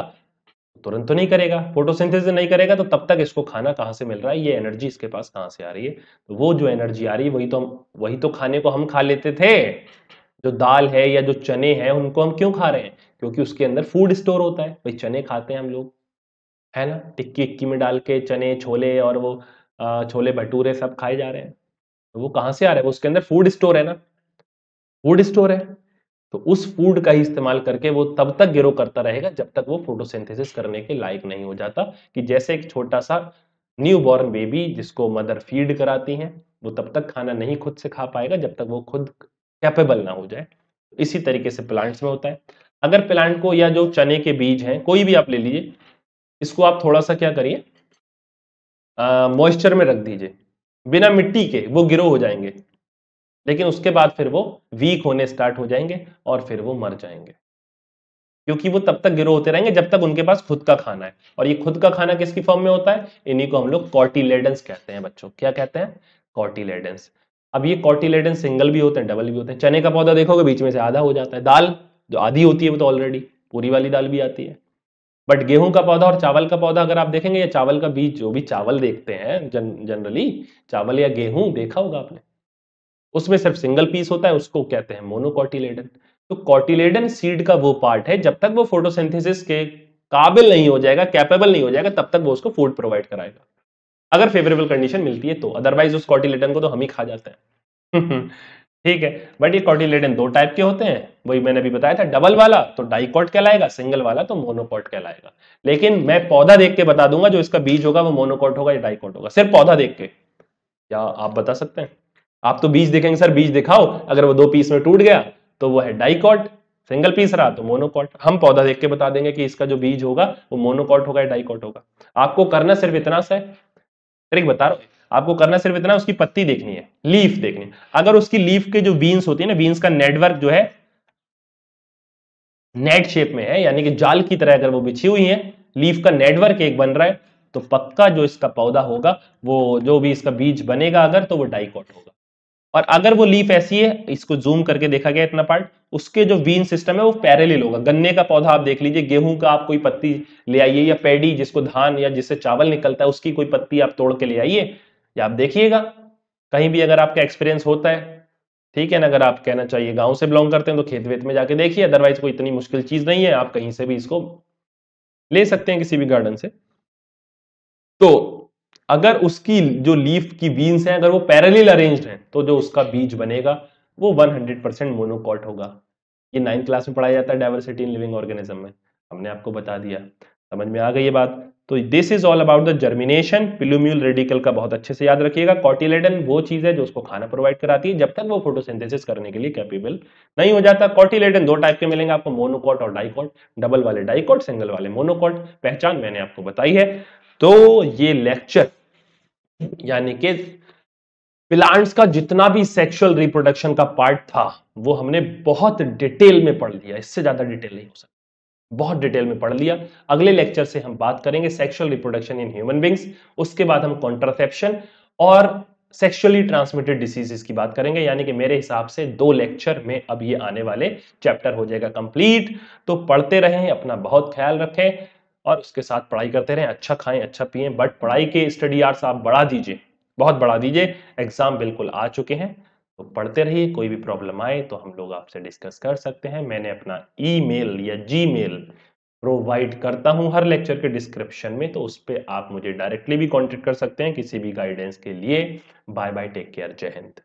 S1: तुरंत तो नहीं करेगा फोटोसिंथेसिस नहीं करेगा तो तब तक इसको खाना कहाँ से मिल रहा है ये एनर्जी इसके पास कहाँ से आ रही है तो वो जो एनर्जी आ रही है वही तो हम वही तो खाने को हम खा लेते थे जो दाल है या जो चने हैं उनको हम क्यों खा रहे हैं क्योंकि उसके अंदर फूड स्टोर होता है भाई चने खाते हैं हम लोग है ना टिक्की इक्की में डाल के चने छोले और वो छोले भटूरे सब खाए जा रहे हैं तो वो कहाँ से आ रहे हैं उसके अंदर फूड स्टोर है ना फूड स्टोर है तो उस फूड का ही इस्तेमाल करके वो तब तक ग्रो करता रहेगा जब तक वो फोटोसिंथेसिस करने के लायक नहीं हो जाता कि जैसे एक छोटा सा न्यू बॉर्न बेबी जिसको मदर फीड कराती हैं वो तब तक खाना नहीं खुद से खा पाएगा जब तक वो खुद कैपेबल ना हो जाए इसी तरीके से प्लांट्स में होता है अगर प्लांट को या जो चने के बीज हैं कोई भी आप ले लीजिए इसको आप थोड़ा सा क्या करिए मॉइस्चर में रख दीजिए बिना मिट्टी के वो गिरो हो जाएंगे लेकिन उसके बाद फिर वो वीक होने स्टार्ट हो जाएंगे और फिर वो मर जाएंगे क्योंकि वो तब तक गिरो होते रहेंगे जब तक उनके पास खुद का खाना है और ये खुद का खाना किसकी फॉर्म में होता है इन्हीं को हम लोग कॉर्टिलेडेंस कहते हैं बच्चों क्या कहते हैं कॉर्टिलेडेंस अब ये कॉर्टिलेडेंस सिंगल भी होते हैं डबल भी होते हैं चने का पौधा देखोगे बीच में से आधा हो जाता है दाल जो आधी होती है वो तो ऑलरेडी पूरी वाली दाल भी आती है बट गेहूं का पौधा और चावल का पौधा अगर आप देखेंगे या चावल का बीज जो भी चावल देखते हैं जन जनरली चावल या गेहूं देखा होगा आपने उसमें सिर्फ सिंगल पीस होता है उसको कहते हैं मोनोकॉटिलेडन तो कॉटिलेडन सीड का वो पार्ट है जब तक वो फोटोसेंथिस के काबिल नहीं हो जाएगा कैपेबल नहीं हो जाएगा तब तक वो उसको फूड प्रोवाइड कराएगा अगर फेवरेबल कंडीशन मिलती है तो अदरवाइज उस कॉटिलेडन को तो हम ही खा जाते हैं ठीक है बट ये कॉटिलेडन दो टाइप के होते हैं वही मैंने अभी बताया था डबल वाला तो डाइकॉट कहलाएगा सिंगल वाला तो मोनोकॉट कहलाएगा लेकिन मैं पौधा देख के बता दूंगा जो इसका बीज होगा वो मोनोकॉट होगा या डाइकॉट होगा सिर्फ पौधा देख के क्या आप बता सकते हैं आप तो बीज देखेंगे सर बीज दिखाओ अगर वो दो पीस में टूट गया तो वो है डाइकॉट सिंगल पीस रहा तो मोनोकॉट हम पौधा देख के बता देंगे कि इसका जो बीज होगा वो मोनोकॉट होगा या डाइकॉट होगा आपको करना सिर्फ इतना सा है ट्रिक बता रहा आपको करना सिर्फ इतना उसकी पत्ती देखनी है लीफ देखनी है अगर उसकी लीफ के जो बीन्स होती है ना बीन्स का नेटवर्क जो है नेट शेप में है यानी कि जाल की तरह अगर वो बिछी हुई है लीफ का नेटवर्क एक बन रहा है तो पक्का जो इसका पौधा होगा वो जो भी इसका बीज बनेगा अगर तो वो डाइकॉट होगा और अगर वो लीफ ऐसी है इसको जूम करके देखा गया इतना पार्ट उसके जो वीन सिस्टम है वो पैरेलल होगा गन्ने का पौधा आप देख लीजिए गेहूं का आप कोई पत्ती ले आइए या पेडी जिसको धान या जिससे चावल निकलता है उसकी कोई पत्ती आप तोड़ के ले आइए या आप देखिएगा कहीं भी अगर आपका एक्सपीरियंस होता है ठीक है ना अगर आप कहना चाहिए गाँव से बिलोंग करते हैं तो खेत वेत में जाके देखिए अदरवाइज कोई इतनी मुश्किल चीज नहीं है आप कहीं से भी इसको ले सकते हैं किसी भी गार्डन से तो अगर उसकी जो लीफ की बीन्स हैं अगर वो पैरेलल अरेंज्ड हैं तो जो उसका बीज बनेगा वो 100 परसेंट मोनोकॉट होगा ये नाइन्थ क्लास में पढ़ाया जाता है डाइवर्सिटी इन लिविंग ऑर्गेनिज्म में हमने आपको बता दिया समझ में आ गई ये बात तो this is all about the germination plumule radicle का बहुत अच्छे से याद रखिएगा कॉटिलेडन वो चीज है जो उसको खाना प्रोवाइड कराती है जब तक वो फोटोसिंथेसिस करने के लिए कैपेबल नहीं हो जाता कॉटिलेडन दो टाइप के मिलेंगे आपको मोनोकॉट और डाइकॉट डबल वाले डाइकॉट सिंगल वाले मोनोकॉट पहचान मैंने आपको बताई है तो ये लेक्चर यानी कि प्लांट्स का जितना भी सेक्सुअल रिप्रोडक्शन का पार्ट था वो हमने बहुत डिटेल में पढ़ लिया इससे ज्यादा डिटेल नहीं हो सकता बहुत डिटेल में पढ़ लिया अगले लेक्चर से हम बात करेंगे sexual reproduction in human beings उसके बाद हम कॉन्ट्रासेप्शन और सेक्सुअली ट्रांसमिटेड डिसीजेस की बात करेंगे यानी कि मेरे हिसाब से दो लेक्चर में अब ये आने वाले चैप्टर हो जाएगा कंप्लीट तो पढ़ते रहें अपना बहुत ख्याल रखें और उसके साथ पढ़ाई करते रहें अच्छा खाएं अच्छा पिए बट पढ़ाई के स्टडी आर्स आप बढ़ा दीजिए बहुत बढ़ा दीजिए एग्जाम बिल्कुल आ चुके हैं तो पढ़ते रहिए कोई भी प्रॉब्लम आए तो हम लोग आपसे डिस्कस कर सकते हैं मैंने अपना ईमेल या जीमेल प्रोवाइड करता हूं हर लेक्चर के डिस्क्रिप्शन में तो उस पर आप मुझे डायरेक्टली भी कॉन्टेक्ट कर सकते हैं किसी भी गाइडेंस के लिए बाय बाय टेक केयर जय हिंद